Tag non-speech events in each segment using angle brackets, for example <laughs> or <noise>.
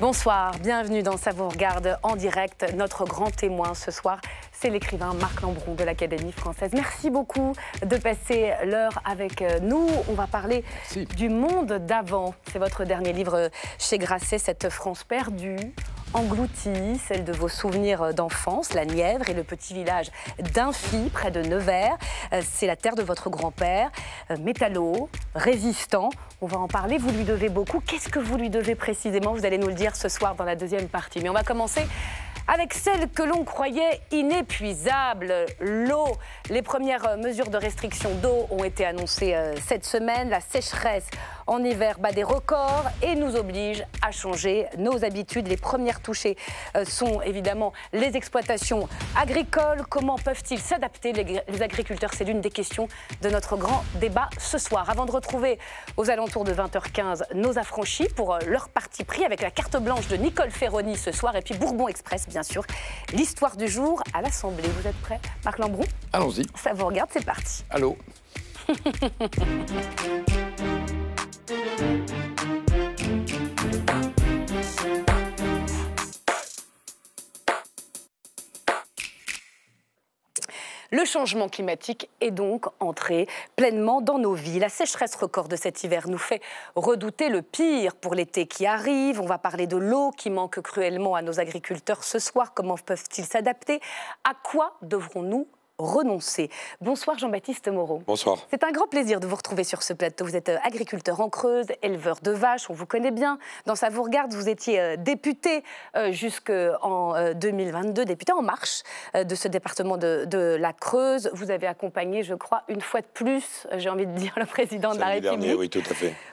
Bonsoir, bienvenue dans Ça en direct. Notre grand témoin ce soir, c'est l'écrivain Marc Lambron de l'Académie française. Merci beaucoup de passer l'heure avec nous. On va parler du monde d'avant. C'est votre dernier livre chez Grasset, cette France perdue, engloutie, celle de vos souvenirs d'enfance, la Nièvre et le petit village d'Infi, près de Nevers. Euh, c'est la terre de votre grand-père, euh, métallo, résistant. On va en parler, vous lui devez beaucoup. Qu'est-ce que vous lui devez précisément Vous allez nous le dire ce soir dans la deuxième partie. Mais on va commencer avec celle que l'on croyait inépuisable, l'eau. Les premières mesures de restriction d'eau ont été annoncées euh, cette semaine. La sécheresse en hiver bat des records et nous oblige à changer nos habitudes. Les premières touchées euh, sont évidemment les exploitations agricoles. Comment peuvent-ils s'adapter les agriculteurs C'est l'une des questions de notre grand débat ce soir. Avant de retrouver aux alentours de 20h15 nos affranchis pour euh, leur parti pris avec la carte blanche de Nicole Ferroni ce soir et puis Bourbon Express bien sûr. L'histoire du jour à l'Assemblée. Vous êtes prêts Marc Lambrou Allons-y. Ça vous regarde, c'est parti. Allô <laughs> Le changement climatique est donc entré pleinement dans nos vies. La sécheresse record de cet hiver nous fait redouter le pire pour l'été qui arrive. On va parler de l'eau qui manque cruellement à nos agriculteurs ce soir. Comment peuvent-ils s'adapter À quoi devrons-nous renoncer. Bonsoir Jean-Baptiste Moreau. Bonsoir. C'est un grand plaisir de vous retrouver sur ce plateau. Vous êtes euh, agriculteur en Creuse, éleveur de vaches, on vous connaît bien. Dans sa Savourgarde, vous étiez euh, député euh, jusqu'en 2022, député en marche de ce département de, la Creuse. Vous avez accompagné, je crois, une fois de plus, j'ai envie de dire, le président de la République.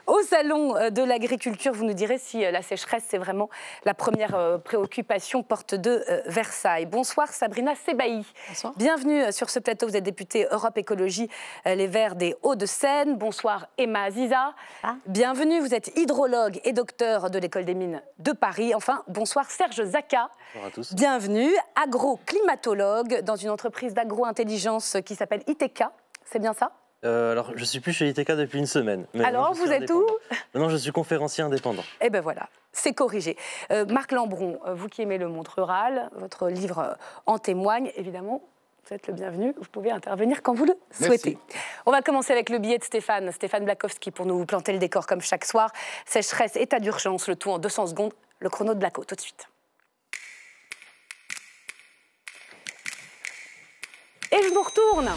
Au salon de l'agriculture, vous nous direz si la sécheresse, c'est vraiment la première préoccupation porte de Versailles. Bonsoir Sabrina Sebaï. Bonsoir. Bienvenue sur ce plateau, vous êtes député Europe Écologie euh, Les Verts des Hauts-de-Seine. Bonsoir Emma Aziza. Ah. Bienvenue, vous êtes hydrologue et docteur de l'École des mines de Paris. Enfin, bonsoir Serge Zaka. Bonsoir à tous. Bienvenue, agroclimatologue dans une entreprise d'agro-intelligence qui s'appelle ITK. C'est bien ça euh, alors, je suis plus chez ITK depuis une semaine. alors, vous êtes où Non, je suis conférencier indépendant. Eh bien, voilà, c'est corrigé. Euh, Marc Lambron, vous qui aimez le monde rural, votre livre en témoigne, évidemment vous êtes le bienvenu. Vous pouvez intervenir quand vous le souhaitez. On va commencer avec le billet de Stéphane. Stéphane Blakowski pour nous planter le décor comme chaque soir. Sécheresse, état d'urgence, le tout en 200 secondes. Le chrono de côte tout de suite. Et je vous retourne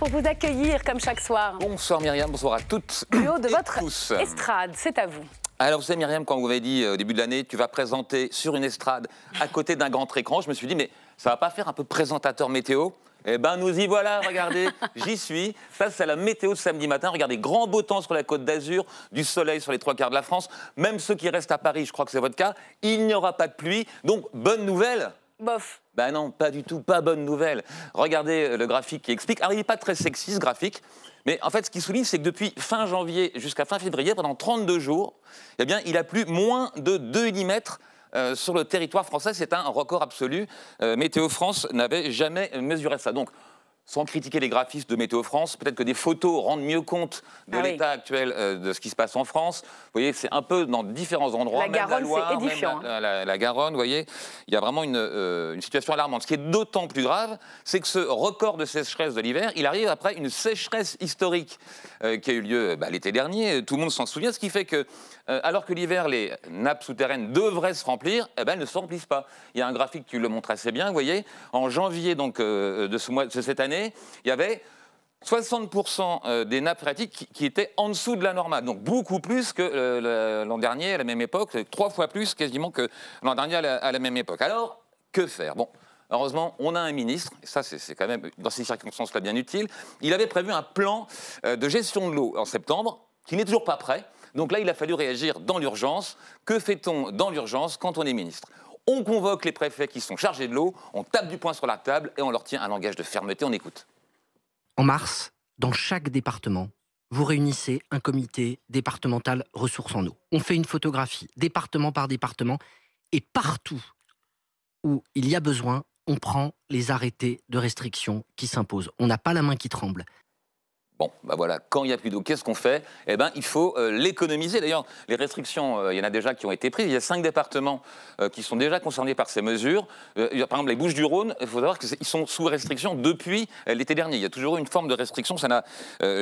pour vous accueillir comme chaque soir. Bonsoir Myriam, bonsoir à toutes. Du haut de votre estrade, c'est à vous. Alors, vous savez, Myriam, quand vous m'avez dit euh, au début de l'année, tu vas présenter sur une estrade à côté d'un grand écran, je me suis dit, mais ça va pas faire un peu présentateur météo eh ben, nous y voilà, regardez, <laughs> j'y suis. Ça, c'est la météo de samedi matin. Regardez, grand beau temps sur la côte d'Azur, du soleil sur les trois quarts de la France. Même ceux qui restent à Paris, je crois que c'est votre cas, il n'y aura pas de pluie. Donc, bonne nouvelle Bof. Ben non, pas du tout, pas bonne nouvelle. Regardez euh, le graphique qui explique. Alors, il n'est pas très sexy, ce graphique. Mais en fait, ce qui souligne, c'est que depuis fin janvier jusqu'à fin février, pendant 32 jours, eh bien, il a plu moins de 2 mm euh, sur le territoire français. C'est un record absolu. Euh, Météo France n'avait jamais mesuré ça. Donc, sans critiquer les graphistes de Météo France, peut-être que des photos rendent mieux compte de ah l'état actuel euh, de ce qui se passe en France. Vous voyez, c'est un peu dans différents endroits, la Garonne, hein. la, Garonne, vous voyez, il y a vraiment une, situation alarmante. Ce qui est d'autant plus grave, c'est que ce record de sécheresse de l'hiver, il arrive après une sécheresse historique qui a eu lieu bah, l'été dernier, tout le monde s'en souvient, ce qui fait que euh, alors que l'hiver, les nappes souterraines devraient se remplir, eh ben, elles ne se remplissent pas. Il y a un graphique qui le montre assez bien, vous voyez. En janvier euh, euh, de, cette année, il y avait 60% des nappes phréatiques qui étaient en dessous de la normale, donc beaucoup plus que l'an dernier à la même époque, trois fois plus quasiment que l'an dernier à la, même époque. Alors, que faire Bon, heureusement, on a un ministre, ça c'est quand même dans ces circonstances-là bien utile, il avait prévu un plan de gestion de l'eau en septembre, qui n'est toujours pas prêt. Donc là, il a fallu réagir dans l'urgence. Que fait-on dans l'urgence quand on est ministre on convoque les préfets qui sont chargés de l'eau, on tape du poing sur la table et on leur tient un langage de fermeté, on écoute. En mars, dans chaque département, vous réunissez un comité départemental ressources en eau. On fait une photographie, département par département, et partout où il y a besoin, on prend les arrêtés de restriction qui s'imposent. On n'a pas la main qui tremble. Bon, ben voilà, quand il n'y a plus d'eau, qu'est-ce qu'on fait Eh bien, il faut euh, l'économiser. D'ailleurs, les restrictions, euh, il y en a déjà qui ont été prises. Il y a cinq départements euh, qui sont déjà concernés par ces mesures. par exemple, les Bouches-du-Rhône, il faut savoir qu'ils sont sous restriction depuis l'été dernier. Il y a toujours une forme de restriction, ça n'a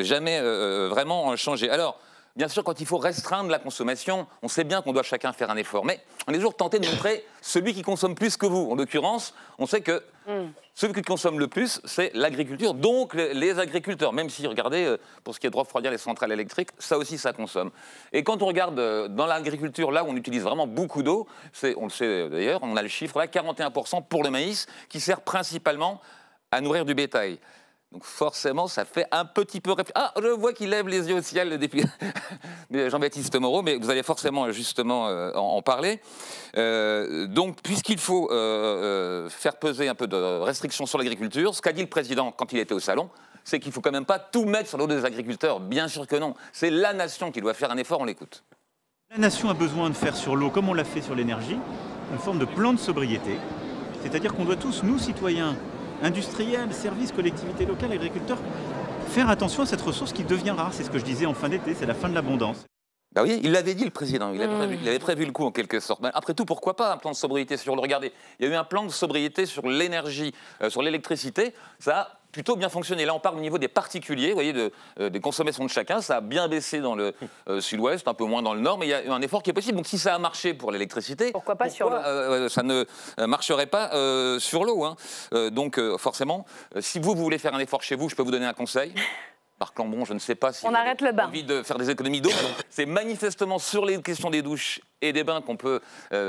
jamais vraiment changé. Alors, Bien sûr, quand il faut restreindre la consommation, on sait bien qu'on doit chacun faire un effort. Mais on est toujours tenté de montrer celui qui consomme plus que vous. En l'occurrence, on sait que hmm. celui qui consomme le plus, c'est l'agriculture, donc les agriculteurs. Même si, regardez, euh, pour ce qui est de refroidir les centrales électriques, ça aussi, ça consomme. Et quand on regarde euh, dans l'agriculture, là où on utilise vraiment beaucoup d'eau, on le sait euh, d'ailleurs, on a le chiffre là, 41% pour le maïs, qui sert principalement à nourrir du bétail. Donc forcément, ça fait un petit peu réfléchir. Ah, je vois qu'il lève les yeux au ciel depuis <laughs> Jean-Baptiste Moreau, mais vous allez forcément justement euh, en, parler. Euh, donc, puisqu'il faut euh, faire peser un peu de restrictions sur l'agriculture, ce qu'a dit le président quand il était au salon, c'est qu'il faut quand même pas tout mettre sur l'eau des agriculteurs. Bien sûr que non. C'est la nation qui doit faire un effort. On l'écoute. La nation a besoin de faire sur l'eau, comme on l'a fait sur l'énergie, une forme de plan de sobriété. C'est-à-dire qu'on doit tous, nous citoyens, industriels, services, collectivités locales, agriculteurs, faire attention à cette ressource qui devient rare. C'est ce que je disais en fin d'été, c'est la fin de l'abondance. Bah oui, il l'avait dit le président, il avait, mmh. prévu, le coup en quelque sorte. après tout, pourquoi pas un plan de sobriété sur le regardez Il y a eu un plan de sobriété sur l'énergie, euh, sur l'électricité. Ça plutôt bien fonctionné. Là, on parle au niveau des particuliers, vous voyez, de, euh, des consommations de chacun. Ça a bien baissé dans le <laughs> euh, sud-ouest, un peu moins dans le nord, mais il y a un effort qui est possible. Donc, si ça a marché pour l'électricité, pourquoi pas sur euh, Ça ne marcherait pas sur l'eau. Hein. donc, forcément, si vous, voulez faire un effort chez vous, je peux vous donner un conseil. Par Lambon, je ne sais pas si on arrête le envie de faire des économies d'eau. C'est manifestement sur les questions des douches et des bains qu'on peut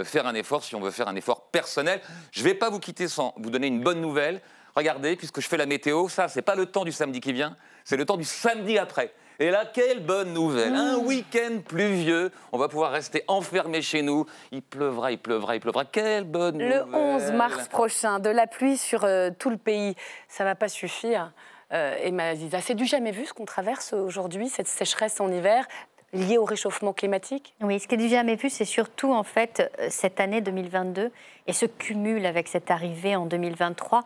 faire un effort si on veut faire un effort personnel. Je ne vais pas vous quitter sans vous donner une bonne nouvelle regardez, puisque je fais la météo, ça, c'est pas le temps du samedi qui vient, c'est le temps du samedi après. Et là, quelle bonne nouvelle Un mm. week-end pluvieux, on va pouvoir rester enfermé chez nous. Il pleuvra, il pleuvra, il pleuvra. Quelle bonne nouvelle Le 11 mars prochain, de la pluie sur euh, tout le pays, ça va pas suffire. Et euh, Emma c'est du jamais vu ce qu'on traverse aujourd'hui, cette sécheresse en hiver liée au réchauffement climatique Oui, ce qui est du jamais vu, c'est surtout en fait euh, cette année 2022 et ce cumul avec cette arrivée en 2023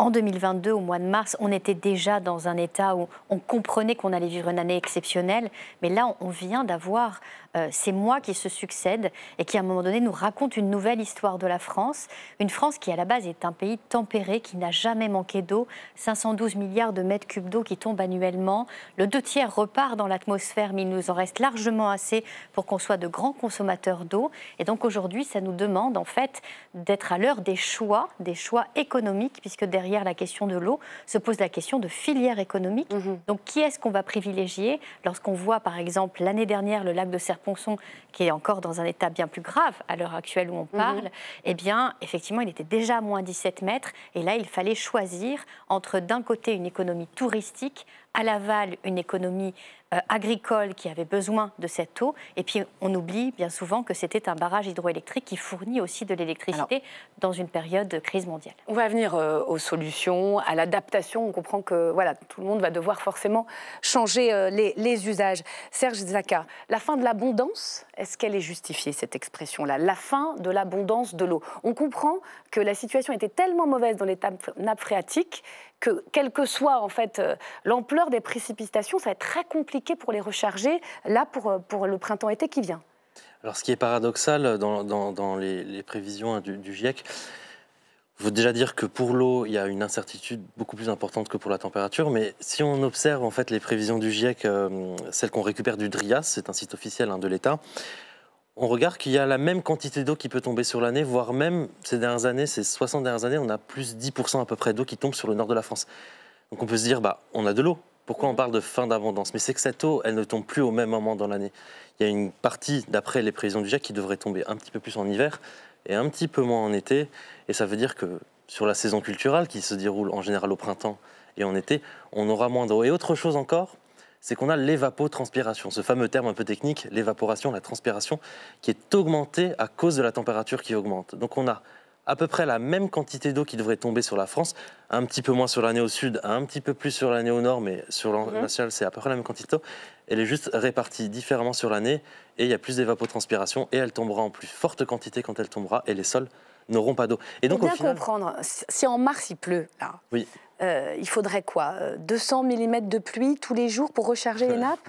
en 2022, au mois de mars, on était déjà dans un état où on comprenait qu'on allait vivre une année exceptionnelle, mais là, on vient d'avoir euh, c'est moi qui se succèdent et qui, à un moment donné, nous raconte une nouvelle histoire de la France. Une France qui, à la base, est un pays tempéré, qui n'a jamais manqué d'eau. 512 milliards de mètres cubes d'eau qui tombent annuellement. Le deux tiers repart dans l'atmosphère, mais il nous en reste largement assez pour qu'on soit de grands consommateurs d'eau. Et donc aujourd'hui, ça nous demande en fait d'être à l'heure des choix, des choix économiques, puisque derrière la question de l'eau se pose la question de filière économique. Mmh donc qui est-ce qu'on va privilégier lorsqu'on voit par exemple l'année dernière le lac de Serpent Ponson, qui est encore dans un état bien plus grave à l'heure actuelle où on mhm. parle, eh bien, effectivement, il était déjà à moins 17 mètres. Et là, il fallait choisir entre, d'un côté, une économie touristique à l'aval une économie euh, agricole qui avait besoin de cette eau. Et puis on oublie bien souvent que c'était un barrage hydroélectrique qui fournit aussi de l'électricité dans une période de crise mondiale. On va venir euh, aux solutions, à l'adaptation. On comprend que voilà, tout le monde va devoir forcément changer euh, les, les, usages. Serge Zaka, la fin de l'abondance, est-ce qu'elle est justifiée cette expression-là La fin de l'abondance de l'eau. On comprend que la situation était tellement mauvaise dans les nappes phréatiques que quelle que soit en fait euh, l'ampleur des précipitations, ça va être très compliqué pour les recharger là pour, euh, pour le printemps-été qui vient. Alors ce qui est paradoxal dans, les, prévisions hein, du, GIEC, il faut déjà dire que pour l'eau, il y a une incertitude beaucoup plus importante que pour la température. Mais si on observe en fait les prévisions du GIEC, euh, celles qu'on récupère du DRIAS, c'est un site officiel hein, de l'État, on regarde qu'il y a la même quantité d'eau qui peut tomber sur l'année, voire même ces dernières années, ces 60 dernières années, on a plus 10% à peu près d'eau qui tombe sur le nord de la France. Donc on peut se dire, bah, on a de l'eau. Pourquoi on mhm. parle de fin d'abondance Mais c'est que cette eau, elle ne tombe plus au même moment dans l'année. Il y a une partie, d'après les prévisions du GIEC, qui devrait tomber un petit peu plus en hiver et un petit peu moins en été. Et ça veut dire que sur la saison culturelle, qui se déroule en général au printemps et en été, on aura moins d'eau. Et autre chose encore, c'est qu'on a l'évapotranspiration, ce fameux terme un peu technique, l'évaporation, la transpiration, qui est augmentée à cause de la température qui augmente. Donc on a à peu près la même quantité d'eau qui devrait tomber sur la France, un petit peu moins sur l'année au sud, un petit peu plus sur l'année au nord, mais sur l'année mhm. nationale, c'est à peu près la même quantité d'eau. Elle est juste répartie différemment sur l'année et il y a plus d'évapotranspiration et elle tombera en plus forte quantité quand elle tombera et les sols n'auront pas d'eau. Et donc, Pour bien comprendre, si en mars il pleut, oui. Euh, il faudrait quoi 200 euh, mm de pluie tous les jours pour recharger les euh, nappes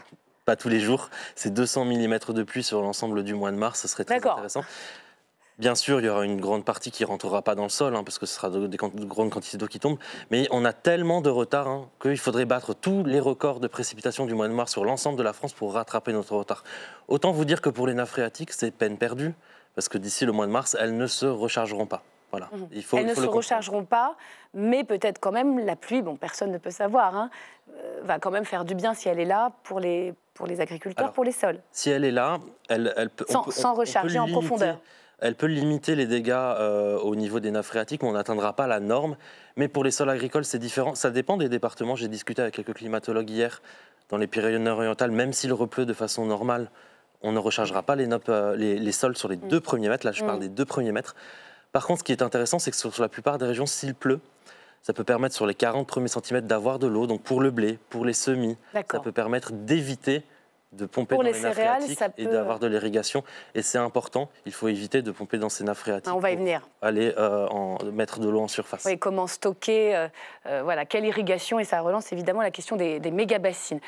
Pas tous les jours, c'est 200 mm de pluie sur l'ensemble du mois de mars, ce serait très intéressant. Bien sûr, il y aura une grande partie qui ne rentrera pas dans le sol, hein, parce que ce sera de, grandes quantités d'eau qui tombent. Mais on a tellement de retard hein, qu'il faudrait battre tous les records de précipitations du mois de mars sur l'ensemble de la France pour rattraper notre retard. Autant vous dire que pour les nappes phréatiques, c'est peine perdue parce que d'ici le mois de mars, elles ne se rechargeront pas. Voilà. Mhm. Il faut, elles ne se rechargeront pas, mais peut-être quand même la pluie, bon, personne ne peut savoir, hein, euh, va quand même faire du bien si elle est là pour les, pour les agriculteurs, pour les sols. Si elle est là, elle, peut, sans, recharger en profondeur. Elle peut limiter les dégâts euh, au niveau des nappes phréatiques, mais on n'atteindra pas la norme. Mais pour les sols agricoles, c'est différent. Ça dépend des départements. J'ai discuté avec quelques climatologues hier dans les Pyrénées-Orientales, même s'il repleut de façon normale on ne rechargera pas les, euh, les, sols sur les mm. deux premiers mètres. Là, je parle mm. des deux premiers mètres. Par contre, ce qui est intéressant, c'est que sur, sur la plupart des régions, s'il pleut, ça peut permettre sur les 40 premiers centimètres d'avoir de l'eau, donc pour le blé, pour les semis, ça peut permettre d'éviter de pomper pour dans les, phréatiques et d'avoir euh, de l'irrigation. Et c'est important, il faut éviter de pomper dans ces nappes phréatiques. Ah, on va y venir. Aller euh, en, mettre de l'eau en surface. Oui, comment stocker, euh, voilà, quelle irrigation Et ça relance évidemment la question des, méga-bassines.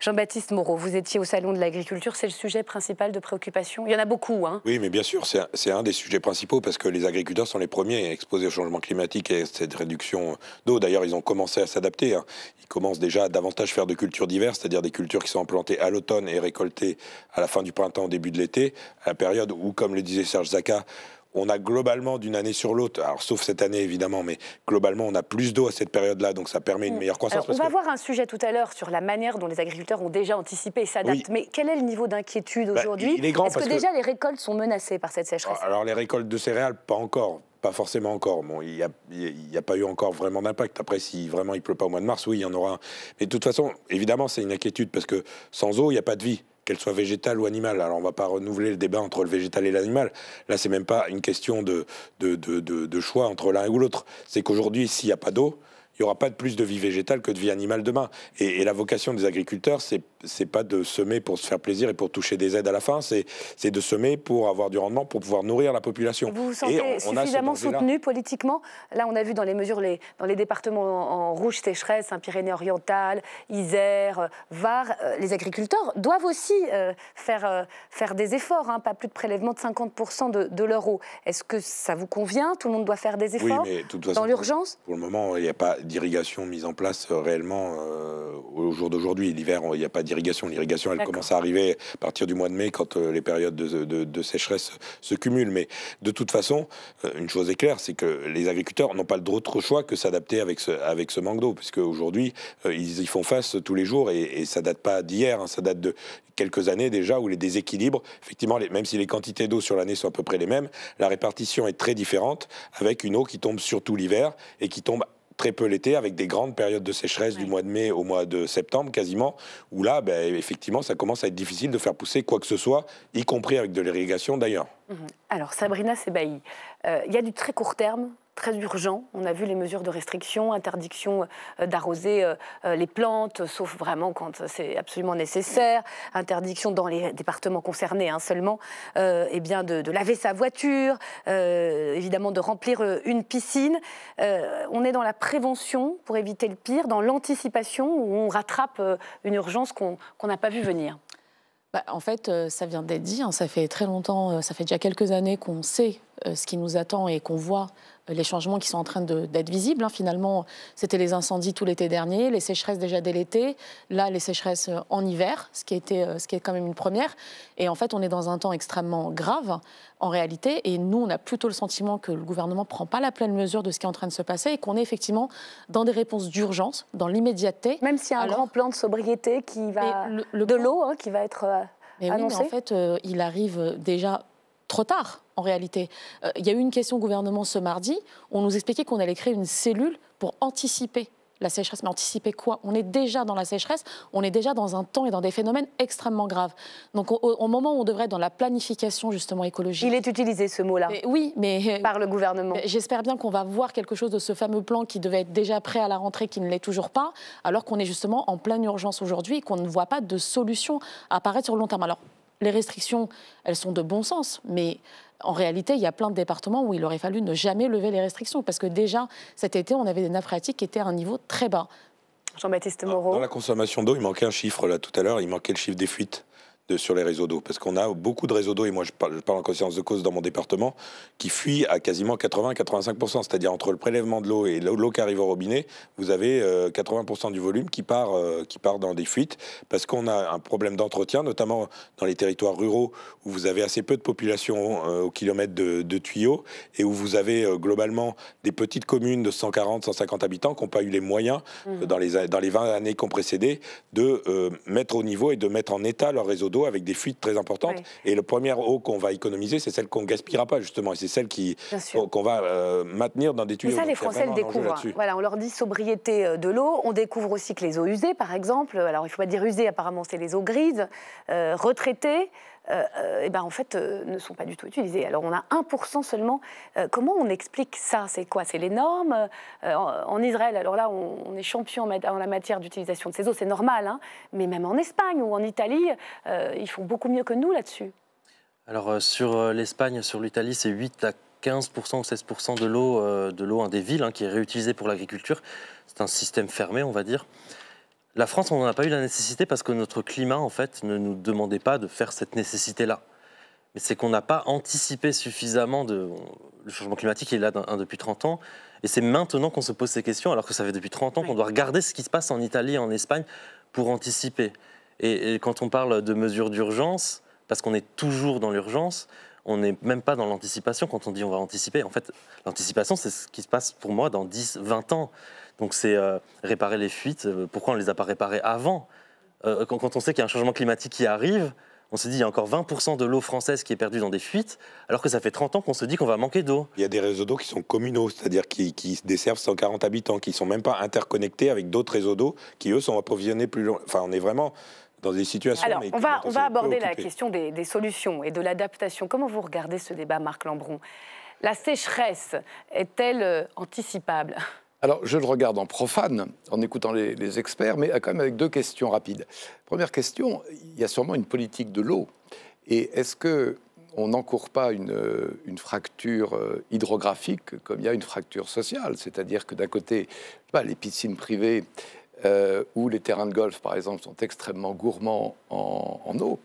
Jean-Baptiste Moreau, vous étiez au Salon de l'agriculture, c'est le sujet principal de préoccupation Il y en a beaucoup, hein Oui, mais bien sûr, c'est un, un, des sujets principaux parce que les agriculteurs sont les premiers exposés au changement climatique et à cette réduction d'eau. D'ailleurs, ils ont commencé à s'adapter. Hein. Ils commencent déjà à davantage faire de cultures diverses, c'est-à-dire des cultures qui sont implantées à l'eau est et récolté à la fin du printemps, au début de l'été, à la période où, comme le disait Serge Zaka, on a globalement d'une année sur l'autre, alors sauf cette année évidemment, mais globalement on a plus d'eau à cette période-là, donc ça permet une mm. meilleure croissance. on va voir un sujet tout à l'heure sur la manière dont les agriculteurs ont déjà anticipé et s'adaptent, mais quel est le niveau d'inquiétude bah, aujourd'hui Est-ce que déjà les récoltes sont menacées par cette sécheresse alors, les récoltes de céréales, pas encore pas forcément encore. Bon, il n'y a, pas eu encore vraiment d'impact. Après, si vraiment il pleut pas au mois de mars, oui, il y en aura un. Mais de toute façon, évidemment, c'est une inquiétude parce que sans eau, il n'y a pas de vie qu'elle soit végétale ou animale. Alors on ne va pas renouveler le débat entre le végétal et l'animal. Là, n'est même pas une question de, de choix entre l'un ou l'autre. C'est qu'aujourd'hui, s'il n'y a pas d'eau, il n'y aura pas de plus de vie végétale que de vie animale demain. Et, la vocation des agriculteurs, c'est n'est pas de semer pour se faire plaisir et pour toucher des aides à la fin, c'est de semer pour avoir du rendement, pour pouvoir nourrir la population. Vous vous sentez suffisamment soutenu politiquement Là, on a vu dans les mesures, les, dans les départements en, rouge, sécheresse, un hein, Pyrénées-Orientales, Isère, euh, Var, euh, les agriculteurs doivent aussi euh, faire, faire des efforts, hein, pas plus de prélèvement de 50% de, de, leur eau. Est-ce que ça vous convient Tout le monde doit faire des efforts oui, mais, dans l'urgence Pour le moment, il n'y a pas d'irrigation mise en place euh, réellement euh, au jour d'aujourd'hui. L'hiver, il n'y a pas d'irrigation. L'irrigation, elle commence à arriver à partir du mois de mai quand euh, les périodes de, sécheresse se cumulent. Mais de toute façon, une chose est claire, c'est que les agriculteurs n'ont pas d'autre choix que s'adapter avec ce, avec ce manque d'eau, puisque aujourd'hui, ils y font face tous les jours et, et ça date pas d'hier, hein, ça date de quelques années déjà où les déséquilibres, effectivement, même si les quantités d'eau sur l'année sont à peu près les mêmes, la répartition est très différente avec une eau qui tombe surtout l'hiver et qui tombe très peu l'été, avec des grandes périodes de sécheresse du mois de mai au mois de septembre quasiment, où là, ben, effectivement, ça commence à être difficile de faire pousser quoi que ce soit, y compris avec de l'irrigation d'ailleurs. Mhm. Alors, Sabrina Sebaï, euh, il y a du très court terme très urgent. On a vu les mesures de restriction, interdiction euh, d'arroser euh, euh, les plantes, sauf vraiment quand c'est absolument nécessaire, interdiction dans les départements concernés hein, seulement, euh, eh bien de, laver sa voiture, évidemment de remplir une piscine. on est dans la prévention pour éviter le pire, dans l'anticipation où on rattrape une urgence qu'on n'a pas vue venir. Bah, en fait, ça vient d'être dit, hein, ça fait très longtemps, ça fait déjà quelques années qu'on sait ce qui nous attend et qu'on voit les changements qui sont en train d'être visibles. Hein. Finalement, c'était les incendies tout l'été dernier, les sécheresses déjà dès l'été, là les sécheresses euh, en hiver, ce qui, était, euh, ce qui est quand même une première. Et en fait, on est dans un temps extrêmement grave en réalité, et nous, on a plutôt le sentiment que le gouvernement ne prend pas la pleine mesure de ce qui est en train de se passer et qu'on est effectivement dans des réponses d'urgence, dans l'immédiateté. Même s'il y a un grand plan de sobriété qui va, de l'eau, hein, qui va être... Euh, mais annoncé. oui, mais en fait, il arrive déjà trop tard, en réalité. Euh, il y a eu une question au gouvernement ce mardi. On nous expliquait qu'on allait créer une cellule pour anticiper la sécheresse. Mais anticiper quoi On est déjà dans la sécheresse, on est déjà dans un temps et dans des phénomènes extrêmement graves. Donc au, moment où on devrait être dans la planification justement écologique. Il est utilisé ce mot-là. Oui, mais euh, par le gouvernement. J'espère bien qu'on va voir quelque chose de ce fameux plan qui devait être déjà prêt à la rentrée, qui ne l'est toujours pas, alors qu'on est justement en pleine urgence aujourd'hui et qu'on ne voit pas de solution apparaître sur le long terme. Alors les restrictions, elles sont de bon sens, mais en réalité, il y a plein de départements où il aurait fallu ne jamais lever les restrictions, parce que déjà, cet été, on avait des nappes phréatiques qui étaient à un niveau très bas. Jean-Baptiste ah, Moreau. Dans la consommation d'eau, il manquait un chiffre là tout à l'heure, il manquait le chiffre des fuites sur les réseaux d'eau. Parce qu'on a beaucoup de réseaux d'eau, et moi je parle, en conscience de cause dans mon département, qui fuit à quasiment 80-85%. C'est-à-dire entre le prélèvement de l'eau et l'eau qui arrive au robinet, vous avez 80% euh, du volume qui part, euh, qui part dans des fuites. Parce qu'on a un problème d'entretien, notamment dans les territoires ruraux où vous avez assez peu de population euh, au kilomètre de, tuyaux et où vous avez globalement des petites communes de 140-150 habitants qui n'ont pas eu les moyens mmh. dans, les, dans les 20 années qui ont précédé de mettre au niveau et de mettre en état leur réseau d'eau avec des fuites très importantes. Et la première eau qu'on va économiser, c'est celle qu'on ne gaspillera pas, justement. Et c'est celle qui, qu'on va euh, maintenir dans des tuyaux. Mais ça, les Français le découvrent. Voilà, on leur dit sobriété euh, de l'eau. On découvre aussi que les eaux usées, par exemple, alors il faut pas dire usées, apparemment, c'est les eaux grises, euh, retraitées. Et euh, euh, eh ben, en fait, euh, ne sont pas du tout utilisés. Alors on a 1% seulement. comment on explique ça C'est quoi C'est les normes En Israël, alors là, on, est champion en, la matière d'utilisation de ces eaux, c'est normal. Hein. mais même en Espagne ou en Italie, ils font beaucoup mieux que nous là-dessus. Alors sur l'Espagne, sur l'Italie, c'est 8 à 15% ou 16% de l'eau de l'eau hein, des villes hein, qui est réutilisée pour l'agriculture. C'est un système fermé, on va dire. La France, on n'en a pas eu la nécessité parce que notre climat, en fait, ne nous demandait pas de faire cette nécessité-là. Mais c'est qu'on n'a pas anticipé suffisamment Le changement climatique il est là hein, depuis 30 ans. Et c'est maintenant qu'on se pose ces questions, alors que ça fait depuis 30 ans qu'on doit regarder ce qui se passe en Italie et en Espagne pour anticiper. et quand on parle de mesures d'urgence, parce qu'on est toujours dans l'urgence, on n'est même pas dans l'anticipation quand on dit on va anticiper. En fait, l'anticipation, c'est ce qui se passe pour moi dans 10, 20 ans. Donc c'est euh, réparer les fuites. Euh, pourquoi on ne les a pas réparées avant euh, quand, on sait qu'il y a un changement climatique qui arrive, on se dit il y a encore 20% de l'eau française qui est perdue dans des fuites, alors que ça fait 30 ans qu'on se dit qu'on va manquer d'eau. Il y a des réseaux d'eau qui sont communaux, c'est-à-dire qui, qui, desservent 140 habitants, qui ne sont même pas interconnectés avec d'autres réseaux d'eau qui, eux, sont approvisionnés plus loin. Enfin, on est vraiment alors, on va, on va aborder la question des, solutions et de l'adaptation. Comment vous regardez ce débat, Marc Lambron La sécheresse est-elle euh, anticipable alors, je le regarde en profane, en écoutant les, experts, mais quand même avec deux questions rapides. Première question, il y a sûrement une politique de l'eau. Et est-ce que on n'encourt pas une, euh, fracture euh, hydrographique comme il y a une fracture sociale C'est-à-dire que d'un côté, pas, les piscines privées euh, où les terrains de golf, par exemple, sont extrêmement gourmands en, eau.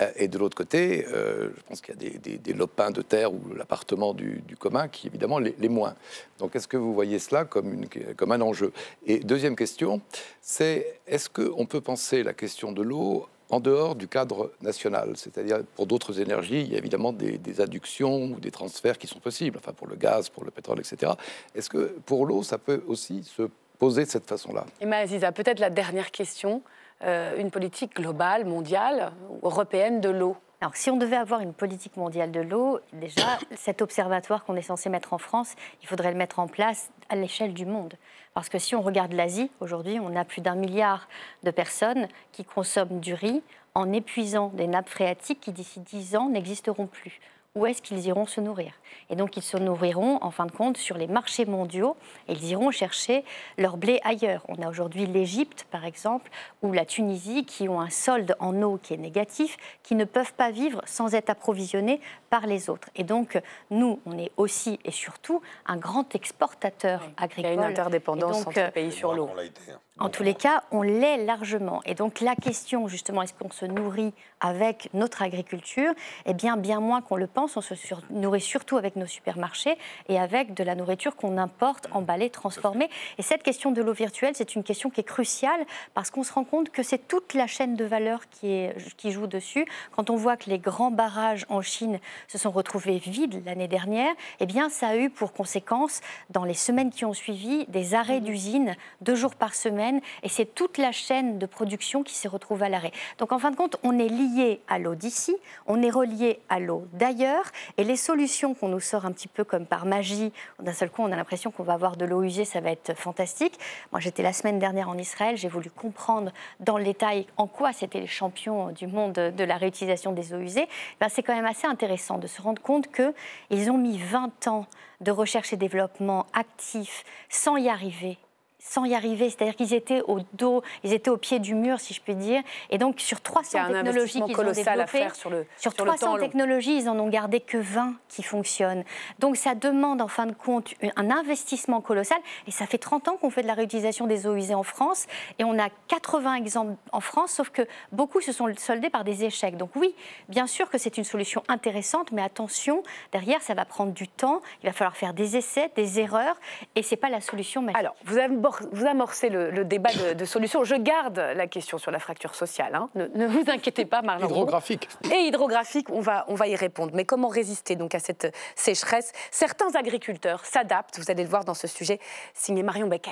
Euh, et de l'autre côté, euh, je pense qu'il y a des, lopins de terre ou l'appartement du, commun qui, évidemment, les, moins. Donc, est-ce que vous voyez cela comme, une, comme un enjeu Et deuxième question, c'est est-ce qu'on peut penser la question de l'eau en dehors du cadre national C'est-à-dire, pour d'autres énergies, il y a évidemment des, des, adductions ou des transferts qui sont possibles, enfin pour le gaz, pour le pétrole, etc. Est-ce que pour l'eau, ça peut aussi se posée de cette façon-là. Emma Aziza, peut-être la dernière question. Euh, une politique globale, mondiale, européenne de l'eau alors, si on devait avoir une politique mondiale de l'eau, déjà, <coughs> cet observatoire qu'on est censé mettre en France, il faudrait le mettre en place à l'échelle du monde. Parce que si on regarde l'Asie, aujourd'hui, on a plus d'un milliard de personnes qui consomment du riz en épuisant des nappes phréatiques qui, d'ici 10 ans, n'existeront plus où est-ce qu'ils iront se nourrir. Et donc ils se nourriront en fin de compte sur les marchés mondiaux et ils iront chercher leur blé ailleurs. On a aujourd'hui l'Égypte par exemple ou la Tunisie qui ont un solde en eau qui est négatif, qui ne peuvent pas vivre sans être approvisionnés par les autres. Et donc nous, on est aussi et surtout un grand exportateur agricole. Il y a une interdépendance entre pays sur l'eau. Hein. En tous les cas, on l'est largement. Et donc la question, justement, est-ce qu'on se nourrit avec notre agriculture Eh bien, bien moins qu'on le pense, on se nourrit surtout avec nos supermarchés et avec de la nourriture qu'on importe, emballée, transformée. Et cette question de l'eau virtuelle, c'est une question qui est cruciale parce qu'on se rend compte que c'est toute la chaîne de valeur qui, est, qui joue dessus. Quand on voit que les grands barrages en Chine se sont retrouvés vides l'année dernière, eh bien, ça a eu pour conséquence, dans les semaines qui ont suivi, des arrêts mm-hmm. d'usines deux jours par semaine et c'est toute la chaîne de production qui s'est retrouve à l'arrêt. Donc en fin de compte, on est lié à l'eau d'ici, on est relié à l'eau d'ailleurs et les solutions qu'on nous sort un petit peu comme par magie, d'un seul coup on a l'impression qu'on va avoir de l'eau usée, ça va être fantastique. Moi j'étais la semaine dernière en Israël, j'ai voulu comprendre dans le détail en quoi c'était les champions du monde de la réutilisation des eaux usées. Eh ben, c'est quand même assez intéressant de se rendre compte qu'ils ont mis 20 ans de recherche et développement actifs sans y arriver sans y arriver. C'est-à-dire qu'ils étaient au dos, ils étaient au pied du mur, si je puis dire. Et donc, sur 300 technologies qu'ils ont développées, sur, le, sur, 300 technologies, ils n'en ont gardé que 20 qui fonctionnent. Donc, ça demande, en fin de compte, un investissement colossal. Et ça fait 30 ans qu'on fait de la réutilisation des eaux usées en France. Et on a 80 exemples en France, sauf que beaucoup se sont soldés par des échecs. Donc, oui, bien sûr que c'est une solution intéressante, mais attention, derrière, ça va prendre du temps. Il va falloir faire des essais, des erreurs. Et c'est pas la solution magique. Alors, vous avez vous amorcez le, débat de, solution solutions. Je garde la question sur la fracture sociale. Hein. Ne, vous inquiétez pas, Marlon. Hydrographique. Et hydrographique, on va, on va y répondre. Mais comment résister donc à cette sécheresse Certains agriculteurs s'adaptent, vous allez le voir dans ce sujet, signé Marion Becker.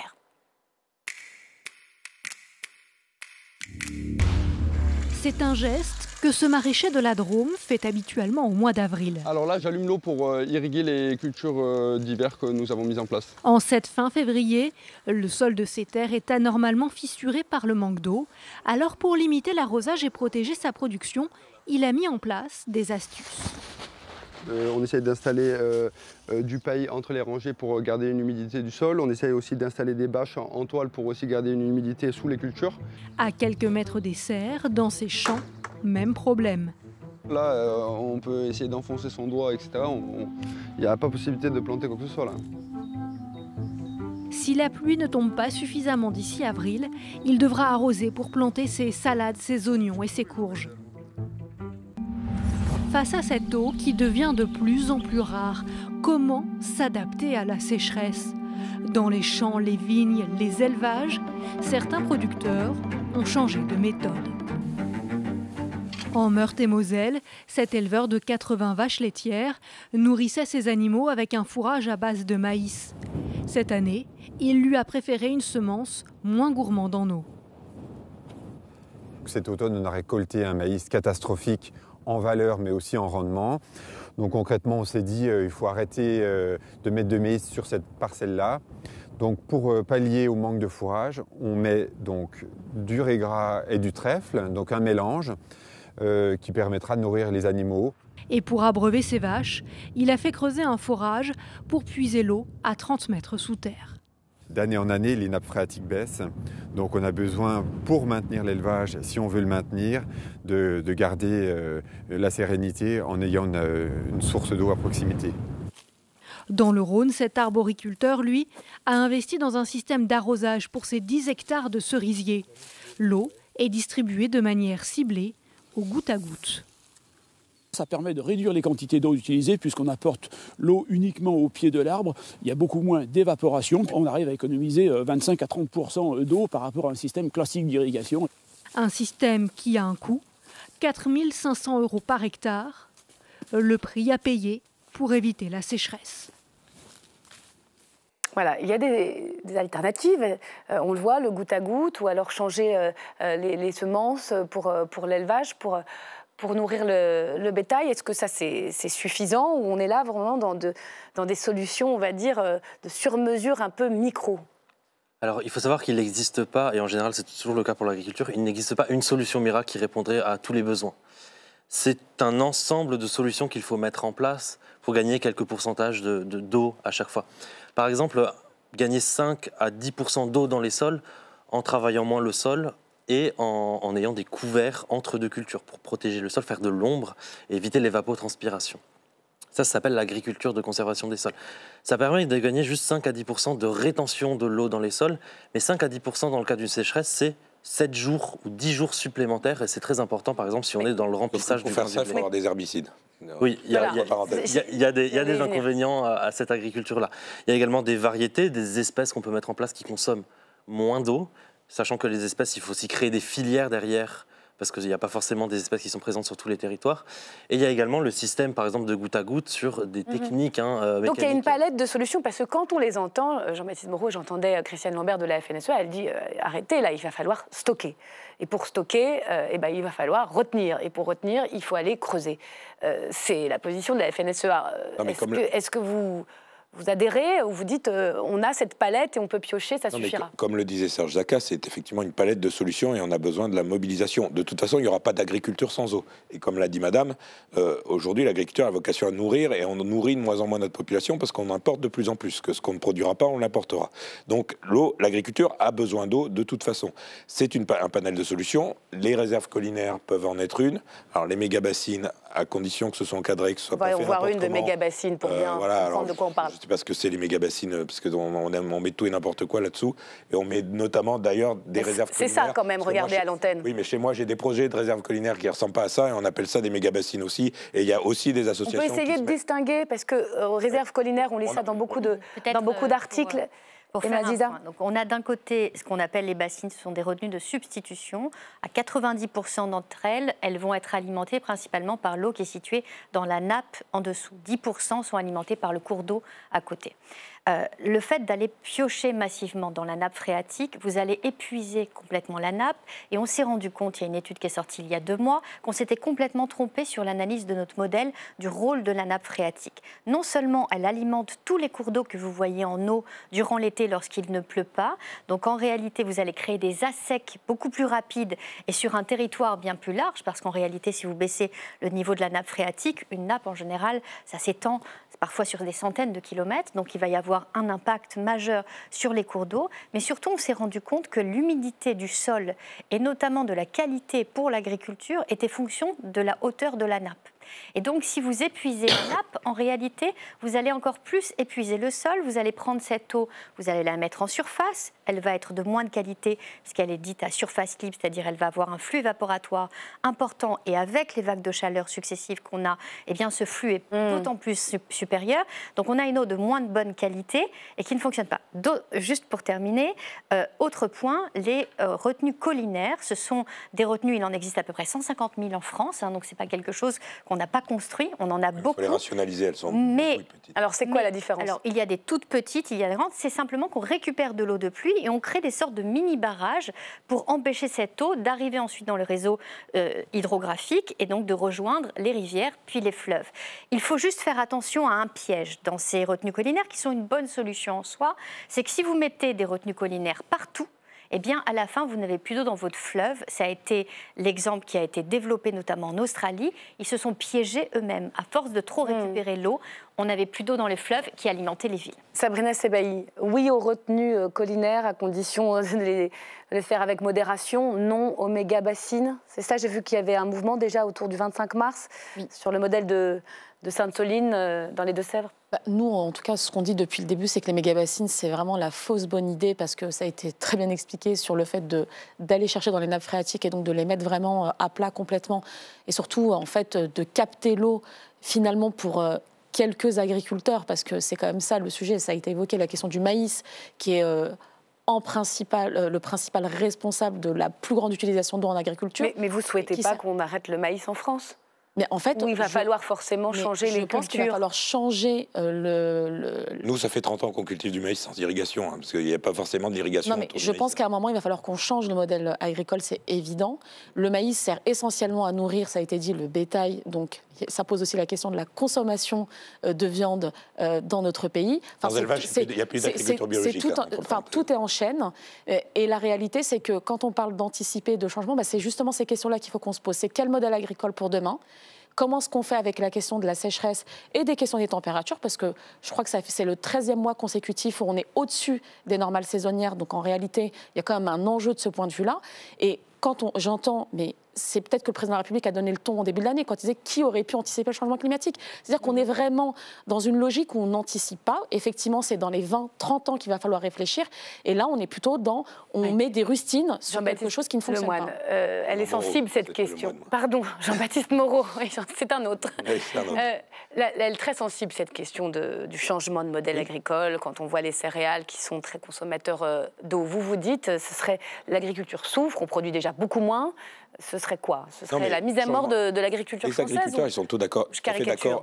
C'est un geste que ce maraîcher de la Drôme fait habituellement au mois d'avril. Alors là, j'allume l'eau pour euh, irriguer les cultures euh, d'hiver que nous avons mises en place. En cette fin février, le sol de ces terres est anormalement fissuré par le manque d'eau. Alors pour limiter l'arrosage et protéger sa production, il a mis en place des astuces. Euh, on essaye d'installer du paille entre les rangées pour garder une humidité du sol. On essaye aussi d'installer des bâches en, en toile pour aussi garder une humidité sous les cultures. À quelques mètres des serres, dans ces champs, même problème. Là, euh, on peut essayer d'enfoncer son doigt, etc. Il n'y a pas possibilité de planter quoi que ce soit là. Si la pluie ne tombe pas suffisamment d'ici avril, il devra arroser pour planter ses salades, ses oignons et ses courges. Face à cette eau qui devient de plus en plus rare, comment s'adapter à la sécheresse Dans les champs, les vignes, les élevages, certains producteurs ont changé de méthode. En Meurthe-et-Moselle, cet éleveur de 80 vaches laitières nourrissait ses animaux avec un fourrage à base de maïs. Cette année, il lui a préféré une semence moins gourmande en eau. Cet automne, on a récolté un maïs catastrophique en valeur mais aussi en rendement. Donc concrètement, on s'est dit qu'il euh, il faut arrêter euh, de mettre de maïs sur cette parcelle-là. Donc pour euh, pallier au manque de fourrage, on met donc du régras et du trèfle, donc un mélange. Euh, qui permettra de nourrir les animaux. Et pour abreuver ses vaches, il a fait creuser un forage pour puiser l'eau à 30 mètres sous terre. D'année en année, les nappes phréatiques baissent. Donc on a besoin, pour maintenir l'élevage, si on veut le maintenir, de, garder euh, la sérénité en ayant une, euh, une source d'eau à proximité. Dans le Rhône, cet arboriculteur, lui, a investi dans un système d'arrosage pour ses 10 hectares de cerisiers. L'eau est distribuée de manière ciblée au goutte à goutte. Ça permet de réduire les quantités d'eau utilisées puisqu'on apporte l'eau uniquement au pied de l'arbre. Il y a beaucoup moins d'évaporation. On arrive à économiser 25 euh, à 30 euh, d'eau par rapport à un système classique d'irrigation. Un système qui a un coût, 4500 euros par hectare, euh, le prix à payer pour éviter la sécheresse. Voilà, il y a des, alternatives. Euh, on le voit, le goutte à goutte, ou alors changer euh, euh, les, semences pour, pour l'élevage, pour, pour nourrir le, bétail. Est-ce que ça, c'est suffisant Ou on est là vraiment dans, dans des solutions, on va dire, de surmesure un peu micro alors, il faut savoir qu'il n'existe pas, et en général, c'est toujours le cas pour l'agriculture, il n'existe pas une solution miracle qui répondrait à tous les besoins. C'est un ensemble de solutions qu'il faut mettre en place pour gagner quelques pourcentages d'eau de, d'eau à chaque fois. Par exemple, gagner 5 à 10 d'eau dans les sols en travaillant moins le sol et en, ayant des couverts entre deux cultures pour protéger le sol, faire de l'ombre et éviter l'évapotranspiration. Ça, ça s'appelle l'agriculture de conservation des sols. Ça permet de gagner juste 5 à 10 de rétention de l'eau dans les sols, mais 5 à 10 dans le cas d'une sécheresse, c'est 7 jours ou 10 jours supplémentaires, et c'est très important, par exemple, si on est dans le remplissage faire ça, il faut avoir des herbicides. Oui, il y, a, des, inconvénients à cette agriculture-là. Il y a également des variétés, des espèces qu'on peut mettre en place qui consomment moins d'eau, sachant que les espèces, il faut aussi créer des filières derrière parce qu'il n'y a pas forcément des espèces qui sont présentes sur tous les territoires. Et il y a également le système, par exemple, de goutte à goutte sur des mhm. techniques. Hein, euh, Donc il y a une palette de solutions, parce que quand on les entend, euh, Jean-Baptiste Moreau, j'entendais euh, Christiane Lambert de la FNSE, elle dit arrêtez, là, il va falloir stocker. Et pour stocker, eh ben, il va falloir retenir. Et pour retenir, il faut aller creuser. c'est la position de la FNSEA. Est-ce que, que vous vous adhérez ou vous dites euh, on a cette palette et on peut piocher, ça suffira. comme le disait Serge Zaka, c'est effectivement une palette de solutions et on a besoin de la mobilisation. De toute façon, il n'y aura pas d'agriculture sans eau. Et comme l'a dit Madame, euh, aujourd'hui l'agriculture a vocation à nourrir et on nourrit de moins en moins notre population parce qu'on importe de plus en plus. Que ce qu'on ne produira pas, on l'importera. Donc l'eau, l'agriculture a besoin d'eau de toute façon. C'est un panel de solutions. Les réserves collinaires peuvent en être une. Alors les méga bassines à condition que ce soit encadré, que ce soit on va voir une de méga bassines pour euh, bien comprendre de quoi on parle. Je ne sais pas ce que c'est les méga bassines, euh, parce qu'on on, on met tout et n'importe quoi là-dessous, et on met notamment d'ailleurs des réserves collinaires. C'est ça quand même, regardez à l'antenne. Oui, mais chez moi j'ai des projets de réserves collinaires qui ne ressemblent pas à ça, et on appelle ça des méga bassines aussi, et il y a aussi des associations. On peut essayer de distinguer, parce que aux euh, réserves collinaires, on lit ça dans beaucoup de, dans beaucoup d'articles on a d'un côté ce qu'on appelle les bassines, ce sont des retenues de substitution. À 90% d'entre elles, elles vont être alimentées principalement par l'eau qui est située dans la nappe en dessous. 10% sont alimentées par le cours d'eau à côté. Euh, le fait d'aller piocher massivement dans la nappe phréatique, vous allez épuiser complètement la nappe. Et on s'est rendu compte, il y a une étude qui est sortie il y a deux mois, qu'on s'était complètement trompé sur l'analyse de notre modèle du rôle de la nappe phréatique. Non seulement elle alimente tous les cours d'eau que vous voyez en eau durant l'été lorsqu'il ne pleut pas, donc en réalité vous allez créer des assecs beaucoup plus rapides et sur un territoire bien plus large, parce qu'en réalité si vous baissez le niveau de la nappe phréatique, une nappe en général, ça s'étend parfois sur des centaines de kilomètres, donc il va y avoir un impact majeur sur les cours d'eau, mais surtout on s'est rendu compte que l'humidité du sol et notamment de la qualité pour l'agriculture était fonction de la hauteur de la nappe. Et donc, si vous épuisez la nappe, en réalité, vous allez encore plus épuiser le sol. Vous allez prendre cette eau, vous allez la mettre en surface. Elle va être de moins de qualité, parce qu'elle est dite à surface libre, c'est-à-dire elle va avoir un flux évaporatoire important. Et avec les vagues de chaleur successives qu'on a, eh bien, ce flux est hmm. d'autant plus supérieur. Donc, on a une eau de moins de bonne qualité et qui ne fonctionne pas. Juste pour terminer, euh, autre point, les euh, retenues collinaires. Ce sont des retenues, il en existe à peu près 150 000 en France, hein, donc c'est pas quelque chose qu'on n'en pas construit, on en a il beaucoup. Faut les rationaliser, elles sont mais, petites. Alors c'est quoi la différence Alors il y a des toutes petites, il y a des grandes, c'est simplement qu'on récupère de l'eau de pluie et on crée des sortes de mini-barrages pour empêcher cette eau d'arriver ensuite dans le réseau euh, hydrographique et donc de rejoindre les rivières puis les fleuves. Il faut juste faire attention à un piège dans ces retenues collinaires qui sont une bonne solution en soi, c'est que si vous mettez des retenues collinaires partout, eh bien, à la fin, vous n'avez plus d'eau dans votre fleuve. Ça a été l'exemple qui a été développé notamment en Australie. Ils se sont piégés eux-mêmes. À force de trop hmm. récupérer l'eau, on n'avait plus d'eau dans les fleuves qui alimentaient les villes. Sabrina Sebaï, oui aux retenues euh, collinaires à condition euh, de les, faire avec modération, non aux méga C'est ça, j'ai vu qu'il y avait un mouvement déjà autour du 25 mars sur le modèle de de Sainte-Soline euh, dans les Deux-Sèvres bah, nous, en tout cas, ce qu'on dit depuis le début, c'est que les mégabassines, c'est vraiment la fausse bonne idée parce que ça a été très bien expliqué sur le fait d'aller chercher dans les nappes phréatiques et donc de les mettre vraiment euh, à plat complètement. Et surtout, en fait, euh, de capter l'eau finalement pour quelques agriculteurs parce que c'est quand même ça le sujet. Ça a été évoqué, la question du maïs qui est. en principal, le principal responsable de la plus grande utilisation d'eau en agriculture. Mais, mais vous souhaitez pas qu'on arrête le maïs en France mais en fait, il va falloir forcément changer les pense cultures. va falloir changer euh, le, Nous, ça fait 30 ans qu'on cultive du maïs sans irrigation, hein, parce qu'il n'y a pas forcément d'irrigation. Non, mais je pense qu'à un moment, il va falloir qu'on change le modèle agricole, c'est évident. Le maïs sert essentiellement à nourrir, ça a été dit, le bétail. Donc, ça pose aussi la question de la consommation euh, de viande euh, dans notre pays. Enfin, dans l'élevage, il n'y a plus d'agriculture biologique. Tout, hein, enfin, tout est en chaîne. Et, la réalité, c'est que quand on parle d'anticiper, de changement, bah, c'est justement ces questions-là qu'il faut qu'on se pose. C'est quel modèle agricole pour demain comment ce qu'on fait avec la question de la sécheresse et des questions des températures, parce que je crois que c'est le 13e mois consécutif où on est au-dessus des normales saisonnières, donc en réalité, il y a quand même un enjeu de ce point de vue-là. Et quand j'entends, mais c'est peut-être que le président de la République a donné le ton en début de l'année quand il disait qui aurait pu anticiper le changement climatique. C'est-à-dire qu'on est vraiment dans une logique où on n'anticipe pas. Effectivement, c'est dans les 20-30 ans qu'il va falloir réfléchir. Et là, on est plutôt dans on met des rustines sur quelque chose qui ne fonctionne pas. Euh, elle est sensible cette question. Pardon, Jean-Baptiste Moreau, <laughs> c'est un autre. Euh, elle est très sensible cette question du changement de modèle agricole. Quand on voit les céréales qui sont très consommateurs euh, d'eau, vous vous dites, ce serait l'agriculture souffre, on produit déjà beaucoup moins ce serait quoi Ce serait la mise à mort de, l'agriculture française Les agriculteurs, ils sont tout d'accord.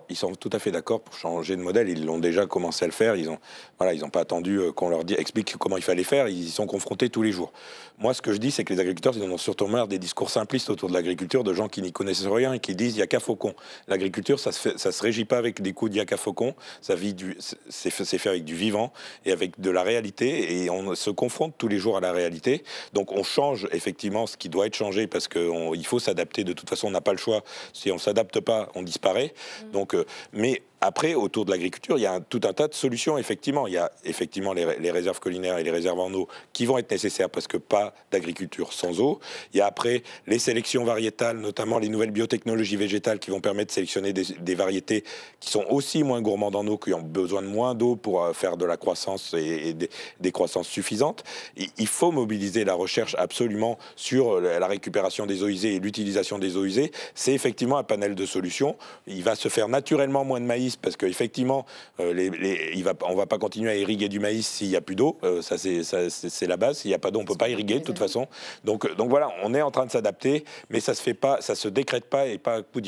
Ils sont tout à fait d'accord pour changer de modèle. Ils l'ont déjà commencé à le faire. Ils ont, voilà, ils n'ont pas attendu euh, qu'on leur dit, explique comment il fallait faire. Ils y sont confrontés tous les jours. Moi, ce que je dis, c'est que les agriculteurs, ils en ont surtout marre des discours simplistes autour de l'agriculture, de gens qui n'y connaissent rien et qui disent il y a qu'à faucon. L'agriculture, ça se se régit pas avec des coups d'il n'y a qu'à faucon. Ça c'est fait avec du vivant et avec de la réalité. Et on se confronte tous les jours à la réalité. Donc, on change effectivement ce qui doit être changé parce que il faut s'adapter. De toute façon, on n'a pas le choix. Si on ne s'adapte pas, on disparaît. Mm. Donc, euh, mais après, autour de l'agriculture, il y a tout un tas de solutions, effectivement. Il y a effectivement les, réserves collinaires et les réserves en eau qui vont être nécessaires parce que pas d'agriculture sans eau. Il y a après les sélections variétales, notamment les nouvelles biotechnologies végétales qui vont permettre de sélectionner des, variétés qui sont aussi moins gourmandes en eau, qui ont besoin de moins d'eau pour euh, faire de la croissance et, des, croissances suffisantes. il faut mobiliser la recherche absolument sur euh, la récupération des eaux usées et l'utilisation des eaux usées. C'est effectivement un panel de solutions. Il va se faire naturellement moins de maïs parce qu'effectivement, euh, va, on ne va pas continuer à irriguer du maïs s'il n'y a plus d'eau. Euh, ça, c'est la base. S'il n'y a pas d'eau, on ne peut pas irriguer de toute façon. Donc, euh, donc voilà, on est en train de s'adapter, mais ça ne se décrète pas et pas coup de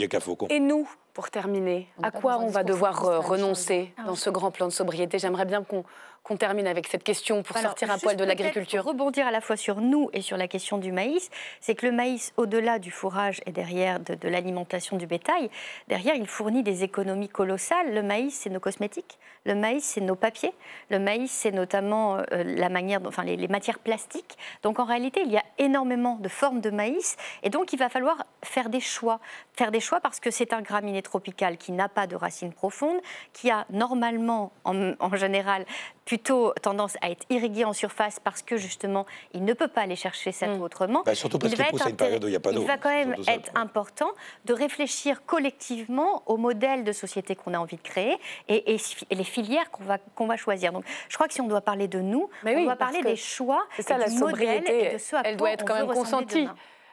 – Et nous pour terminer, à quoi on va devoir renoncer ah dans ce grand plan de sobriété J'aimerais bien qu'on on termine avec cette question pour sortir un poil de l'agriculture. rebondir à la fois sur nous et sur la question du maïs, c'est que le maïs, au-delà du fourrage et derrière de, l'alimentation du bétail, derrière, il fournit des économies colossales. Le maïs, c'est nos cosmétiques. Le maïs, c'est nos papiers. Le maïs, c'est notamment euh, la manière, enfin, les, matières plastiques. Donc, en réalité, il y a énormément de formes de maïs. Et donc, il va falloir faire des choix. Faire des choix parce que c'est un graminé tropical qui n'a pas de racines profondes, qui a normalement, en, en général, pu plutôt tendance à être irrigué en surface parce que justement, il ne peut pas aller chercher ça hmm. autrement. Bah, surtout parce qu'il une période où il n'y a pas d'eau. Il va quand même être important de réfléchir collectivement au modèle de société qu'on a envie de créer et, les filières qu'on va, qu'on va choisir. Donc, je crois que si on doit parler de nous, on va doit parler des choix, ça, et la du et de ce à elle quoi doit être on quand même consentie.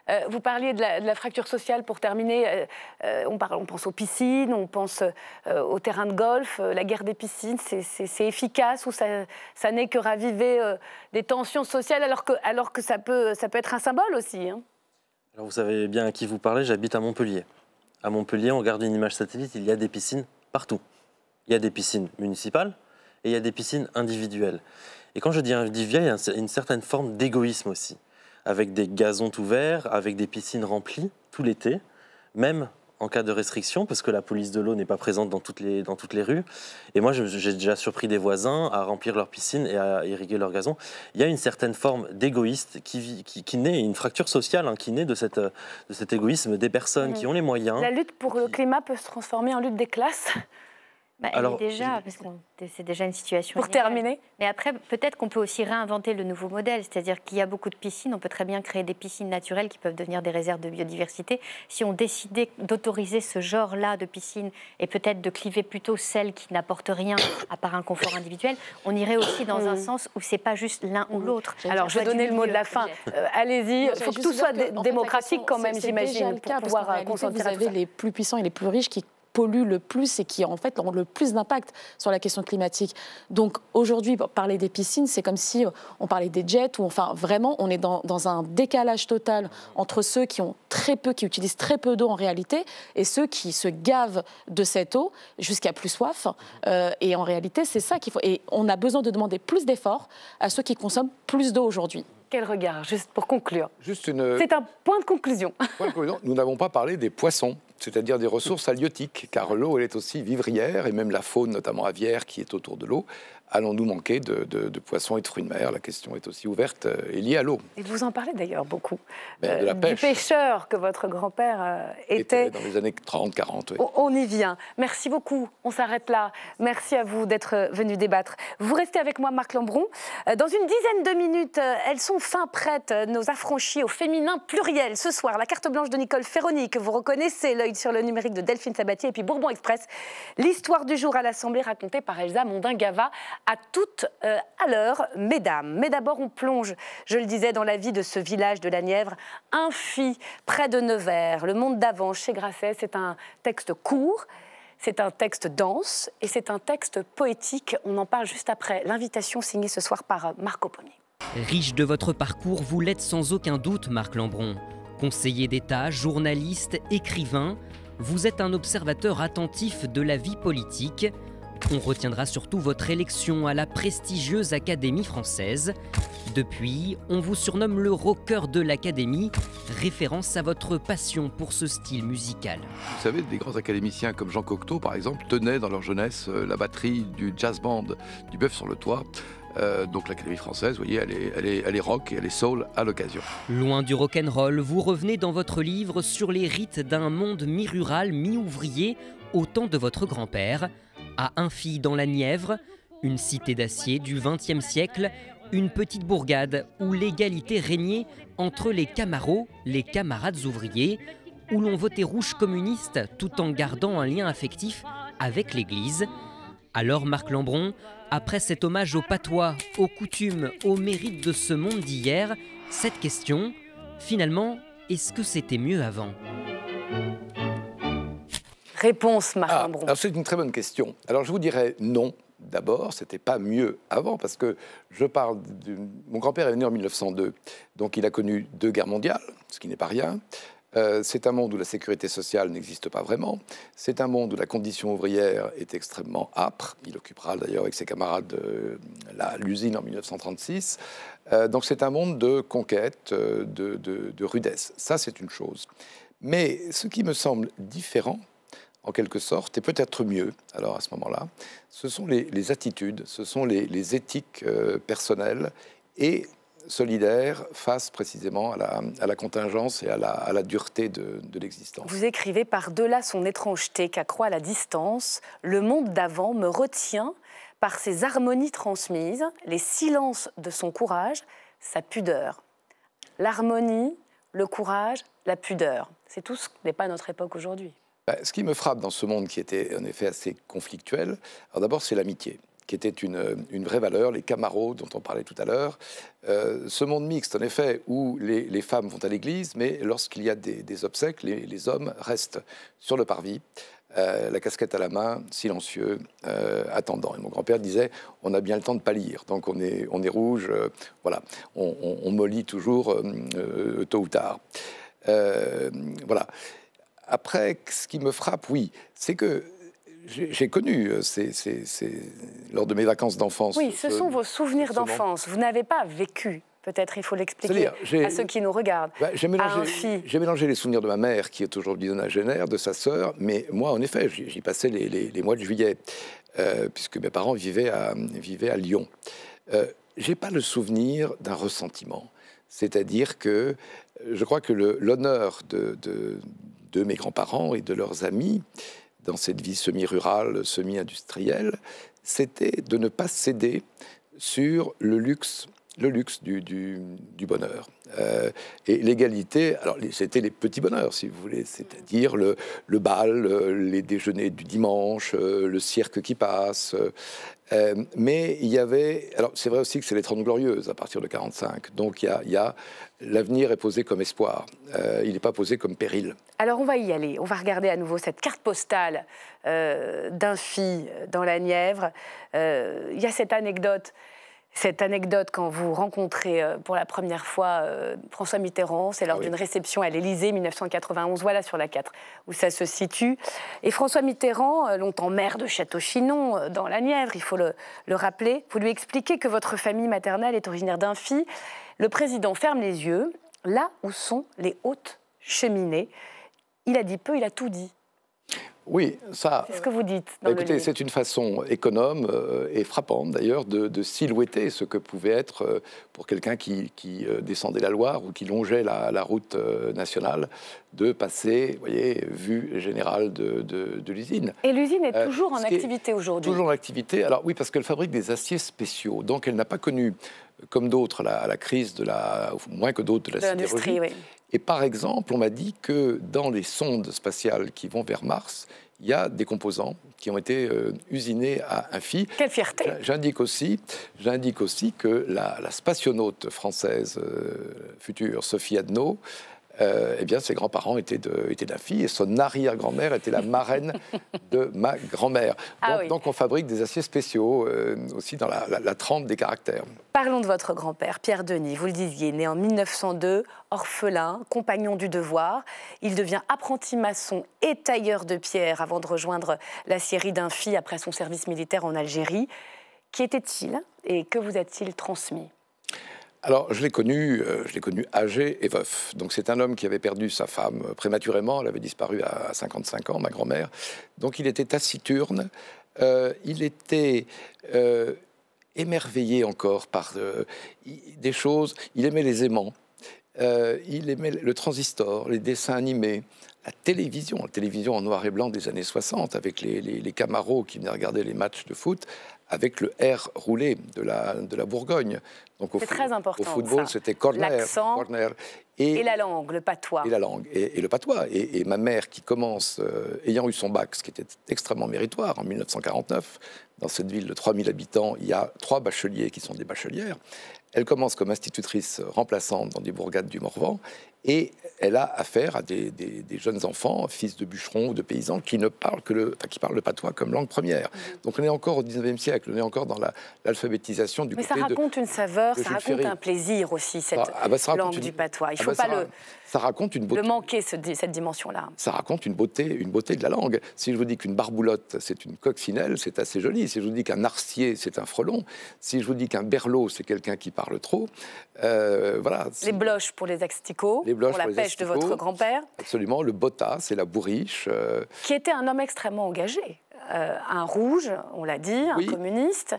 Euh, vous parliez de la, fracture sociale pour terminer. Euh, euh, on, pense aux piscines, on pense au aux terrains de golf. la guerre des piscines, c'est efficace ou ça, n'est que raviver des tensions sociales alors que, alors que ça, peut, ça peut être un symbole aussi hein. alors vous savez bien à qui vous parlez, j'habite à Montpellier. À Montpellier, on regarde une image satellite, il y a des piscines partout. Il y a des piscines municipales et il y a des piscines individuelles. Et quand je dis individuelles, il y a une certaine forme d'égoïsme aussi avec des gazons tout verts, avec des piscines remplies tout l'été, même en cas de restriction, parce que la police de l'eau n'est pas présente dans toutes, les, dans toutes les rues. Et moi, j'ai déjà surpris des voisins à remplir leurs piscines et à irriguer leur gazon. Il y a une certaine forme d'égoïste qui, qui, qui, naît, une fracture sociale hein, qui naît de, cette, de cet égoïsme des personnes qui ont les moyens. La lutte pour le climat peut se transformer en lutte des classes bah, Alors, déjà, parce c'est déjà une situation. Pour terminer. Mais après, peut-être qu'on peut aussi réinventer le nouveau modèle, c'est-à-dire qu'il y a beaucoup de piscines, on peut très bien créer des piscines naturelles qui peuvent devenir des réserves de biodiversité. Si on décidait d'autoriser ce genre-là de piscines et peut-être de cliver plutôt celles qui n'apportent rien <coughs> à part un confort individuel, on irait aussi dans un <coughs> sens où c'est pas juste l'un ou mm. l'autre. Alors, je vais donner le mot de la fin. Euh, allez-y, il faut que tout soit démocratique quand même, j'imagine, pour pouvoir euh, consentir. les plus puissants et les plus riches qui polluent le plus et qui en fait ont le plus d'impact sur la question climatique. Donc aujourd'hui, parler des piscines, c'est comme si euh, on parlait des jets, ou enfin vraiment, on est dans, un décalage total entre ceux qui ont très peu, qui utilisent très peu d'eau en réalité, et ceux qui se gavent de cette eau jusqu'à plus soif. Euh, et en réalité, c'est ça qu'il faut. Et on a besoin de demander plus d'efforts à ceux qui consomment plus d'eau aujourd'hui. Quel regard, juste pour conclure. Juste une. Euh, c'est un point de conclusion. Point de conclusion. Nous n'avons pas parlé des poissons c'est-à-dire des ressources halieutiques, car l'eau, elle est aussi vivrière, et même la faune, notamment aviaire, qui est autour de l'eau, allons-nous manquer de, poissons et de fruits de mer La question est aussi ouverte euh, et liée à l'eau. Et vous en parlez d'ailleurs beaucoup. de euh, la pêche. Du pêcheur que votre grand-père euh, était. Dans les années 30-40. On y vient. Merci beaucoup. On s'arrête là. Merci à vous d'être venu débattre. Vous restez avec moi, Marc Lambron. Dans une dizaine de minutes, elles sont fin prêtes, nos affranchis au féminin pluriel. Ce soir, la carte blanche de Nicole Ferroni, que vous reconnaissez, l'œil sur le numérique de Delphine Sabatier et puis Bourbon Express. L'histoire du jour à l'Assemblée racontée par Elsa mondin à toutes euh, à l'heure, mesdames. Mais d'abord, on plonge, je le disais, dans la vie de ce village de la Nièvre, Infi, près de Nevers, le monde d'avant, chez Grasset. C'est un texte court, c'est un texte dense et c'est un texte poétique. On en parle juste après. L'invitation signée ce soir par euh, Marco Pommier. Riche de votre parcours, vous l'êtes sans aucun doute, Marc Lambron. Conseiller d'État, journaliste, écrivain, vous êtes un observateur attentif de la vie politique. On retiendra surtout votre élection à la prestigieuse Académie française. Depuis, on vous surnomme le rocker de l'Académie, référence à votre passion pour ce style musical. Vous savez, des grands académiciens comme Jean Cocteau, par exemple, tenaient dans leur jeunesse euh, la batterie du jazz band du Bœuf sur le Toit. Euh, donc l'Académie française, vous voyez, elle est, elle est, rock et elle est soul à l'occasion. Loin du rock'n'roll, vous revenez dans votre livre sur les rites d'un monde mi-rural, mi-ouvrier, au temps de votre grand-père, à fils dans la Nièvre, une cité d'acier du XXe siècle, une petite bourgade où l'égalité régnait entre les camarots, les camarades ouvriers, où l'on votait rouge communiste tout en gardant un lien affectif avec l'Église. Alors Marc Lambron, après cet hommage au patois, aux coutumes, aux mérites de ce monde d'hier, cette question, finalement, est-ce que c'était mieux avant réponse, Martin ah, C'est une très bonne question. Alors je vous dirais non. D'abord, c'était pas mieux avant, parce que je parle. de Mon grand-père est né en 1902, donc il a connu deux guerres mondiales, ce qui n'est pas rien. Euh, c'est un monde où la sécurité sociale n'existe pas vraiment. C'est un monde où la condition ouvrière est extrêmement âpre. Il occupera d'ailleurs avec ses camarades euh, la l'usine en 1936. Euh, donc c'est un monde de conquête, de, de rudesse. Ça, c'est une chose. Mais ce qui me semble différent, en quelque sorte, et peut-être mieux, alors à ce moment-là, ce sont les, attitudes, ce sont les, éthiques euh, personnelles et solidaires face précisément à la, contingence et à la, dureté de, l'existence. Vous écrivez par-delà son étrangeté qu'accroît la distance, le monde d'avant me retient par ses harmonies transmises, les silences de son courage, sa pudeur. L'harmonie, le courage, la pudeur, c'est tout ce qui n'est pas notre époque aujourd'hui. Bah, ce qui me frappe dans ce monde qui était en effet assez conflictuel, alors d'abord c'est l'amitié qui était une, vraie valeur, les camaros dont on parlait tout à l'heure. Euh, ce monde mixte, en effet, où les, femmes vont à l'église, mais lorsqu'il y a des, obsèques, les, hommes restent sur le parvis, euh, la casquette à la main, silencieux, euh, attendant. Et mon grand-père disait, on a bien le temps de pâlir, tant qu'on est, on est rouge, voilà, on, on, on, mollit toujours tôt ou tard. voilà. Après, ce qui me frappe, oui, c'est que j'ai connu euh, lors de mes vacances d'enfance. Oui, ce, sont vos souvenirs d'enfance. Vous n'avez pas vécu. Peut-être il faut l'expliquer à, ceux qui nous regardent. Bah, j'ai mélangé, les souvenirs de ma mère, qui est aujourd'hui nonagénaire, de sa sœur, mais moi, en effet, j'y passais les, mois de juillet, euh, puisque mes parents vivaient à, à Lyon. Euh, j'ai pas le souvenir d'un ressentiment. C'est-à-dire que euh, je crois que l'honneur de, de mes grands-parents et de leurs amis dans cette vie semi-rurale, semi-industrielle, c'était de ne pas céder sur le luxe le luxe du, bonheur. Euh, et l'égalité, alors c'était les petits bonheurs, si vous voulez, c'est-à-dire le, bal, les déjeuners du dimanche, euh, le cirque qui passe. Euh, mais il y avait, alors c'est vrai aussi que c'est les Trente glorieuses à partir de 45, donc il y a, l'avenir est posé comme espoir, il n'est pas posé comme péril. Alors on va y aller, on va regarder à nouveau cette carte postale d'un fille dans la Nièvre. Il y a cette anecdote cette anecdote quand vous rencontrez euh, pour la première fois euh, François Mitterrand, c'est lors d'une réception à l'Élysée 1991, voilà sur la 4, où ça se situe. Et François Mitterrand, euh, longtemps maire de Château-Chinon, dans la Nièvre, il faut le, le, rappeler, vous lui expliquez que votre famille maternelle est originaire d'Infi. Le président ferme les yeux, là où sont les hautes cheminées. Il a dit peu, il a tout dit. Oui, ça. C'est ce que vous dites. Bah, écoutez, c'est une façon économe euh, et frappante d'ailleurs de, de, silhouetter ce que pouvait être euh, pour quelqu'un qui, euh, descendait la Loire ou qui longeait la, route nationale de passer, vous voyez, vue générale de, de l'usine. Et l'usine est toujours en activité aujourd'hui. Toujours en activité. Alors oui, parce qu'elle fabrique des aciers spéciaux, donc elle n'a pas connu comme d'autres, à, la, crise de la, moins que d'autres, de la sidérurgie. Et par exemple, on m'a dit que dans les sondes spatiales qui vont vers Mars, il y a des composants qui ont été euh, usinés à Infi. Quelle fierté J'indique aussi, j'indique aussi que la, la spationaute française euh, future, Sophie Adno, euh, eh bien, ses grands-parents étaient, d'un fille et son arrière-grand-mère était la marraine <laughs> de ma grand-mère. Ah donc, on fabrique des aciers spéciaux euh, aussi dans la, trempe des caractères. Parlons de votre grand-père, Pierre Denis. Vous le disiez, né en 1902, orphelin, compagnon du devoir. Il devient apprenti maçon et tailleur de pierre avant de rejoindre la série d'un fille après son service militaire en Algérie. Qui était-il et que vous a-t-il transmis alors, je l'ai connu, euh, je l'ai connu âgé et veuf. Donc, c'est un homme qui avait perdu sa femme prématurément. Elle avait disparu à 55 ans, ma grand-mère. Donc, il était taciturne. Euh, il était euh, émerveillé encore par des choses. Il aimait les aimants. il aimait le transistor, les dessins animés, la télévision, la télévision en noir et blanc des années 60, avec les, les, camaros qui venaient regarder les matchs de foot, avec le R roulé de la, de la Bourgogne. Donc au, très important, au football, c'était corner, corner. Et, la langue, le patois. Et la langue, et, le patois. Et, ma mère qui commence, euh, ayant eu son bac, ce qui était extrêmement méritoire en 1949, dans cette ville de 3000 habitants, il y a trois bacheliers qui sont des bachelières. Elle commence comme institutrice remplaçante dans des bourgades du Morvan et elle a affaire à des, jeunes enfants, fils de bûcherons ou de paysans, qui ne parlent que le, qui parlent le patois comme langue première. Mhm. Donc on est encore au 19e siècle, on est encore dans l'alphabétisation du du Mais ça raconte une saveur, ça raconte un plaisir aussi, cette ah, ah bah, langue du patois. Il ne ah faut bah, pas le... Ça raconte une beauté. manquer, cette dimension-là. Ça raconte une beauté, une beauté de la langue. Si je vous dis qu'une barboulotte, c'est une coccinelle, c'est assez joli. Si je vous dis qu'un arcier, c'est un frelon. Si je vous dis qu'un berlot, c'est quelqu'un qui parle trop. Euh, voilà. Les bloches pour les exticaux pour la pêche de votre grand-père. Absolument, le botta, c'est la bourriche. Euh, Qui était un homme extrêmement engagé. Euh, un rouge, on l'a dit, un communiste,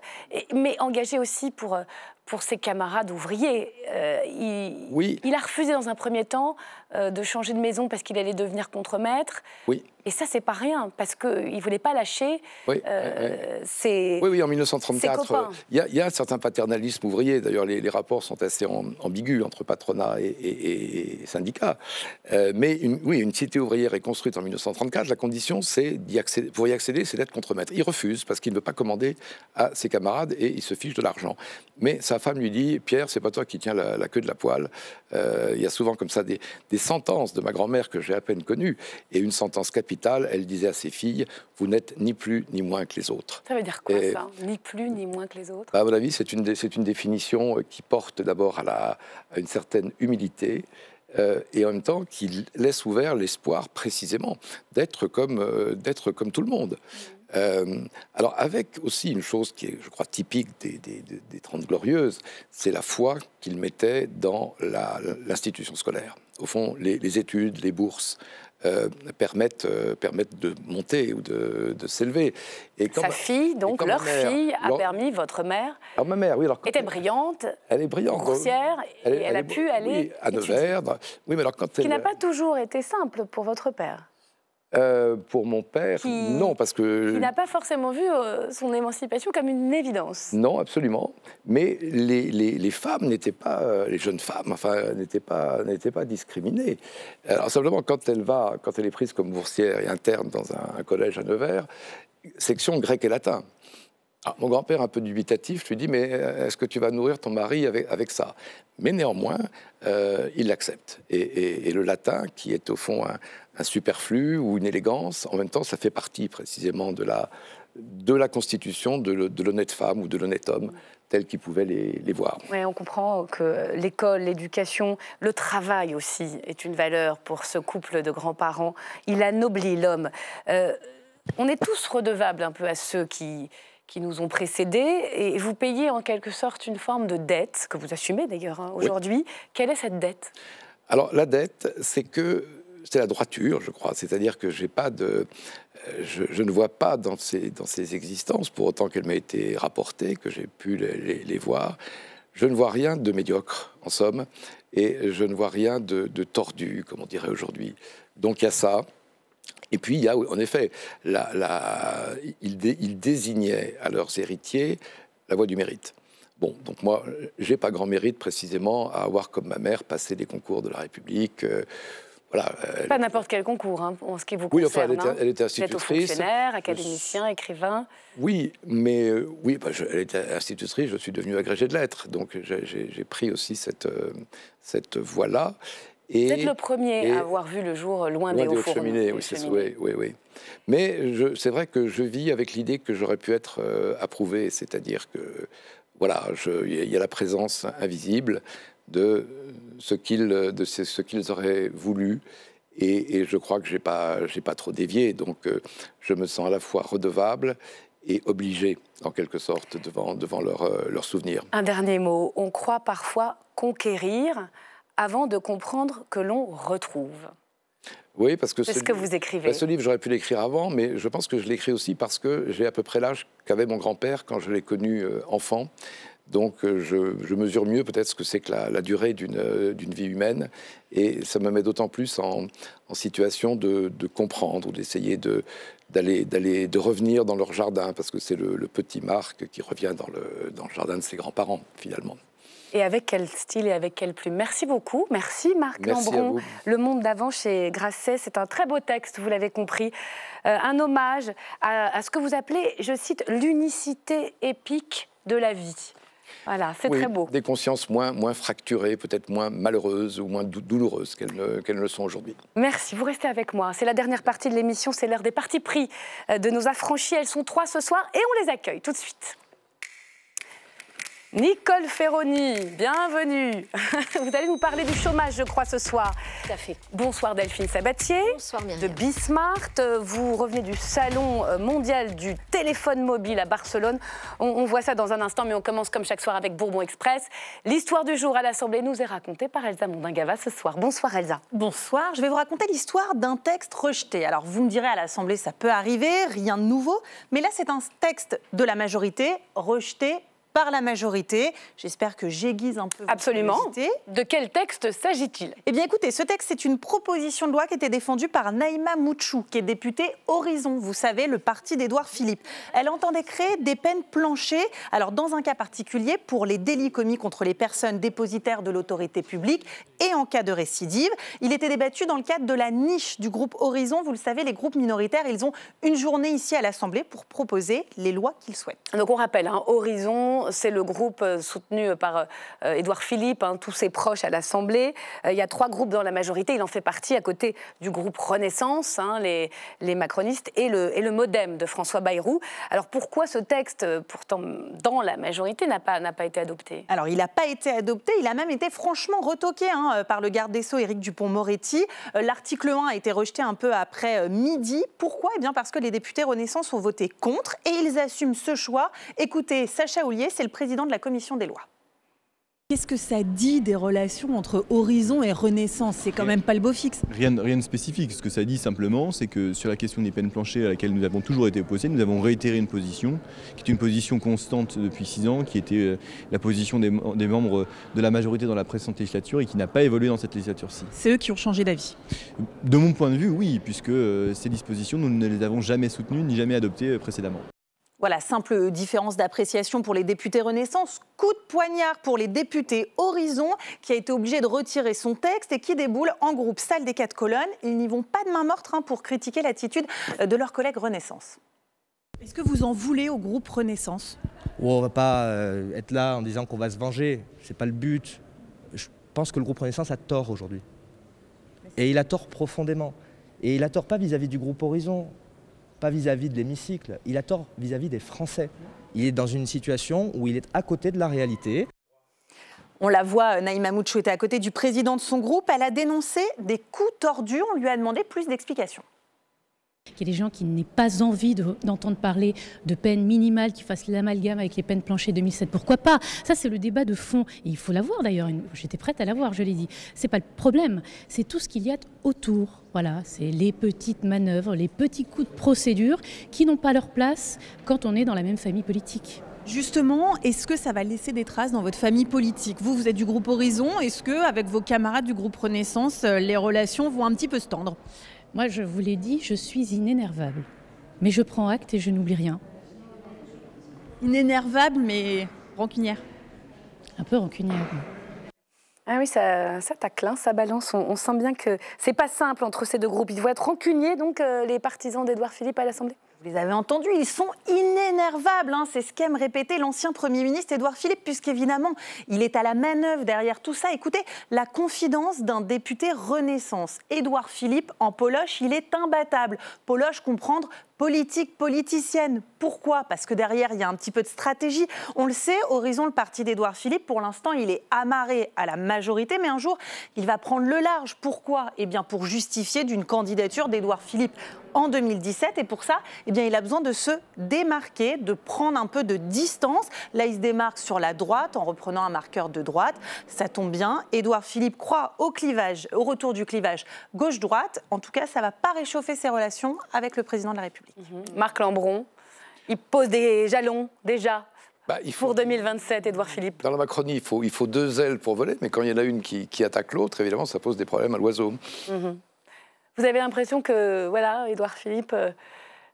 mais engagé aussi pour, euh, pour ses camarades ouvriers. Euh, il, il, a refusé dans un premier temps euh, de changer de maison parce qu'il allait devenir contremaître. Oui. Et ça, c'est pas rien, parce qu'il ne voulait pas lâcher euh, ses, oui, oui, en 1934, il y, a un certain paternalisme ouvrier. D'ailleurs, les, rapports sont assez ambigus entre patronat et, syndicat, mais une, oui, une cité ouvrière est construite en 1934. La condition, c'est pour y accéder, c'est d'être contremaître. Il refuse parce qu'il ne veut pas commander à ses camarades et il se fiche de l'argent. Mais sa femme lui dit Pierre, c'est pas toi qui tiens la, queue de la poêle. Euh, il y a souvent comme ça des, sentences de ma grand-mère que j'ai à peine connue. Et une sentence capitale, elle disait à ses filles Vous n'êtes ni plus ni moins que les autres. Ça veut dire quoi Ni plus ni moins que les autres bah, À mon avis, c'est une, définition euh, qui porte d'abord à, une certaine humilité. Euh, et en même temps qui laisse ouvert l'espoir précisément d'être comme, d'être comme tout le monde. Mm. Euh, alors avec aussi une chose qui est, je crois, typique des, des, Trente Glorieuses, c'est la foi qu'ils mettaient dans l'institution scolaire. Au fond, les, études, les bourses, euh, permettent, euh, permettent de monter ou de, de s'élever. Et Sa fille, donc leur fille, a permis votre mère. Alors ma mère, oui. Alors, était brillante. Elle est brillante. elle, et elle, a pu aller à Nevers. Oui, mais alors quand Qui n'a pas toujours été simple pour votre père. Euh, pour mon père, non, parce que... Il n'a pas forcément vu euh, son émancipation comme une évidence. Non, absolument. Mais les, femmes n'étaient pas, euh, les jeunes femmes, enfin, n'étaient pas, n'étaient pas discriminées. Alors simplement, quand elle va, quand elle est prise comme boursière et interne dans un, un collège à Nevers, section grec et latin. Ah, mon grand-père, un peu dubitatif, lui dis, mais euh, est-ce que tu vas nourrir ton mari avec, avec ça Mais néanmoins, euh, il l'accepte. Et, le latin, qui est au fond un, superflu ou une élégance, en même temps, ça fait partie précisément de la, de la constitution de, l'honnête femme ou de l'honnête homme tel qu'ils pouvaient les, voir. on comprend que l'école, l'éducation, le travail aussi est une valeur pour ce couple de grands-parents. Il anoblit l'homme. Euh, on est tous redevables un peu à ceux qui, qui nous ont précédés, et vous payez en quelque sorte une forme de dette, que vous assumez d'ailleurs hein, aujourd'hui. Quelle est cette dette Alors la dette, c'est que c'est la droiture, je crois. C'est-à-dire que j'ai pas de, euh, je, ne vois pas dans ces, dans ces existences, pour autant qu'elles m'aient été rapportées, que j'ai pu les, voir, je ne vois rien de médiocre, en somme, et je ne vois rien de, de tordu, comme on dirait aujourd'hui. Donc il y a ça. Et puis, il y a en effet, la, ils, désignaient à leurs héritiers la voie du mérite. Bon, donc moi, j'ai pas grand mérite précisément à avoir, comme ma mère, passé des concours de la République. Euh, voilà, pas n'importe quel concours, hein, en ce qui vous concerne. Oui, enfin, elle était, elle était hein. institutrice. académicien, écrivain. Oui, mais euh, oui, bah, elle était institutrice, je suis devenu agrégé de lettres. Donc j'ai pris aussi cette, euh, cette voie-là. Et, Vous êtes le premier à avoir vu le jour euh, loin, des, hauts Oui, oui, oui, Mais c'est vrai que je vis avec l'idée que j'aurais pu être euh, approuvé, c'est-à-dire que voilà, il y a la présence invisible de ce qu'ils ce qu'ils auraient voulu. Et, je crois que j'ai pas pas trop dévié, donc euh, je me sens à la fois redevable et obligé, en quelque sorte, devant, devant leurs leur souvenirs. Un dernier mot. On croit parfois conquérir avant de comprendre que l'on retrouve. Oui, parce que, ce, que vous écrivez. Bah, ce livre, j'aurais pu l'écrire avant, mais je pense que je l'écris aussi parce que j'ai à peu près l'âge qu'avait mon grand-père quand je l'ai connu euh, enfant. Donc euh, je, mesure mieux peut-être ce que c'est que la, durée euh, d'une vie humaine. Et ça me met d'autant plus en, en, situation de, de comprendre ou d'essayer de d'aller de revenir dans leur jardin parce que c'est le, le, petit Marc qui revient dans le, dans le jardin de ses grands-parents finalement. Et avec quel style et avec quelle plume. Merci beaucoup. Merci Marc Merci Lambron. Le monde d'avant chez Grasset, c'est un très beau texte, vous l'avez compris. Euh, un hommage à, ce que vous appelez, je cite, l'unicité épique de la vie. Voilà, c'est très beau. Des consciences moins, moins fracturées, peut-être moins malheureuses ou moins douloureuses qu'elles ne, le sont aujourd'hui. Merci, vous restez avec moi. C'est la dernière partie de l'émission, c'est l'heure des parties pris euh, de nos affranchis. Elles sont trois ce soir et on les accueille tout de suite. Nicole Ferroni, bienvenue. <laughs> Vous allez nous parler du chômage, je crois, ce soir. Tout fait. Bonsoir Delphine Sabatier. Bonsoir De Bismart. Vous revenez du salon euh, mondial du téléphone mobile à Barcelone. On, on voit ça dans un instant, mais on commence comme chaque soir avec Bourbon Express. L'histoire du jour à l'Assemblée nous est racontée par Elsa Mondingava ce soir. Bonsoir Elsa. Bonsoir. Je vais vous raconter l'histoire d'un texte rejeté. Alors vous me direz à l'Assemblée, ça peut arriver, rien de nouveau. Mais là, c'est un texte de la majorité rejeté par la majorité. J'espère que j'aiguise un peu. Absolument. De quel texte s'agit-il Eh bien, écoutez, ce texte, c'est une proposition de loi qui était défendue par Naïma Mouchou, qui est députée Horizon, vous savez, le parti d'Édouard Philippe. Elle entendait créer des peines planchées, alors dans un cas particulier, pour les délits commis contre les personnes dépositaires de l'autorité publique et en cas de récidive. Il était débattu dans le cadre de la niche du groupe Horizon. Vous le savez, les groupes minoritaires, ils ont une journée ici à l'Assemblée pour proposer les lois qu'ils souhaitent. Donc on rappelle, hein, Horizon, c'est le groupe euh, soutenu par euh, Édouard Philippe, hein, tous ses proches à l'Assemblée. Euh, il y a trois groupes dans la majorité, il en fait partie à côté du groupe Renaissance, hein, les, macronistes, et le, modem de François Bayrou. Alors pourquoi ce texte, pourtant dans la majorité, n'a pas, été adopté Alors il n'a pas été adopté, il a même été franchement retoqué hein, par le garde des Sceaux Éric Dupont-Moretti. L'article 1 a été rejeté un peu après midi. Pourquoi Eh bien parce que les députés Renaissance ont voté contre et ils assument ce choix. Écoutez, Sacha Oulier, c'est le président de la commission des lois. Qu'est-ce que ça dit des relations entre Horizon et Renaissance C'est quand même pas le beau fixe. Rien, rien de spécifique. Ce que ça dit simplement, c'est que sur la question des peines planchées à laquelle nous avons toujours été opposés, nous avons réitéré une position qui est une position constante depuis six ans, qui était euh, la position des, des membres de la majorité dans la précédente législature et qui n'a pas évolué dans cette législature-ci. C'est eux qui ont changé d'avis De mon point de vue, oui, puisque euh, ces dispositions, nous ne les avons jamais soutenues ni jamais adoptées euh, précédemment. Voilà, simple euh, différence d'appréciation pour les députés Renaissance, coup de poignard pour les députés Horizon, qui a été obligé de retirer son texte et qui déboule en groupe salle des quatre colonnes. Ils n'y vont pas de main morte hein, pour critiquer l'attitude euh, de leurs collègues Renaissance. Est-ce que vous en voulez au groupe Renaissance On ne va pas euh, être là en disant qu'on va se venger, ce n'est pas le but. Je pense que le groupe Renaissance a tort aujourd'hui. Et il a tort profondément. Et il a tort pas vis à -vis du groupe Horizon pas vis-à-vis de l'hémicycle, il a tort vis-à-vis des Français. Il est dans une situation où il est à côté de la réalité. On la voit, Naïma Mouchou était à côté du président de son groupe. Elle a dénoncé des coups tordus. On lui a demandé plus d'explications Il y a des gens qui n'aient pas envie d'entendre parler de peines minimales, qui fassent l'amalgame avec les peines planchées 2007. Pourquoi pas Ça, c'est le débat de fond. Et il faut l'avoir d'ailleurs. J'étais prête à l'avoir, je l'ai dit. n'est pas le problème. C'est tout ce qu'il y a autour. Voilà, c'est les petites manœuvres, les petits coups de procédure qui n'ont pas leur place quand on est dans la même famille politique. Justement, est-ce que ça va laisser des traces dans votre famille politique Vous, vous êtes du groupe Horizon. Est-ce que, avec vos camarades du groupe Renaissance, euh, les relations vont un petit peu se tendre Moi, je vous l'ai dit, je suis inénervable. Mais je prends acte et je n'oublie rien. Inénervable, mais rancunière. Un peu rancunière. Oui. Ah oui, ça, ça tacle, ça balance. On, sent bien que c'est pas simple entre ces deux groupes. Ils vont être rancuniers, donc, euh, les partisans d'Edouard Philippe à l'Assemblée vous les avez entendus, ils sont inénervables. Hein. C'est ce qu'aime répéter l'ancien Premier ministre Édouard Philippe, puisqu'évidemment, il est à la manœuvre derrière tout ça. Écoutez, la confidence d'un député Renaissance. Édouard Philippe, en Poloche, il est imbattable. Poloche, comprendre politique politicienne. Pourquoi Parce que derrière, il y a un petit peu de stratégie. On le sait, Horizon, le parti d'Édouard Philippe, pour l'instant, il est amarré à la majorité, mais un jour, il va prendre le large. Pourquoi Eh bien, pour justifier d'une candidature d'Édouard Philippe en 2017. Et pour ça, eh bien, il a besoin de se démarquer, de prendre un peu de distance. Là, il se démarque sur la droite en reprenant un marqueur de droite. Ça tombe bien. Édouard Philippe croit au clivage, au retour du clivage gauche-droite. En tout cas, ça ne va pas réchauffer ses relations avec le président de la République. Mmh. Marc Lambron, il pose des jalons déjà. Bah, il faut... Pour 2027, Édouard Philippe. Dans la Macronie, il faut, il faut deux ailes pour voler, mais quand il y en a une qui, attaque l'autre, évidemment, ça pose des problèmes à l'oiseau. Mmh. Vous avez l'impression que, voilà, Édouard Philippe, euh,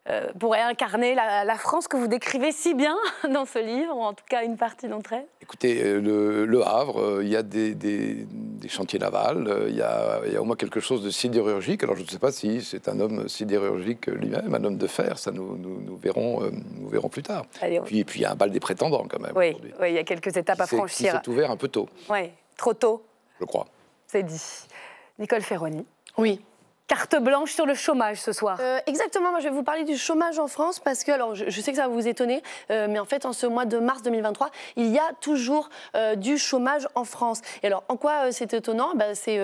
euh, pour incarner la, France que vous décrivez si bien <laughs> dans ce livre, ou en tout cas une partie d'entre elles Écoutez, euh, le, Havre, euh, il y a des, chantiers navals, il y, a, au moins quelque chose de sidérurgique. Alors je ne sais pas si c'est un homme sidérurgique lui-même, un homme de fer, ça nous, verrons, nous verrons plus tard. puis, et puis il y a un bal des prétendants quand même. Oui, il y a quelques étapes à franchir. s'est ouvert un peu tôt. Oui, trop tôt. Je crois. C'est dit. Nicole Ferroni. Oui, Carte blanche sur le chômage ce soir. Euh, exactement, moi je vais vous parler du chômage en France parce que, alors je, sais que ça va vous étonner, euh, mais en fait en ce mois de mars 2023, il y a toujours euh, du chômage en France. Et alors en quoi c'est étonnant bah, C'est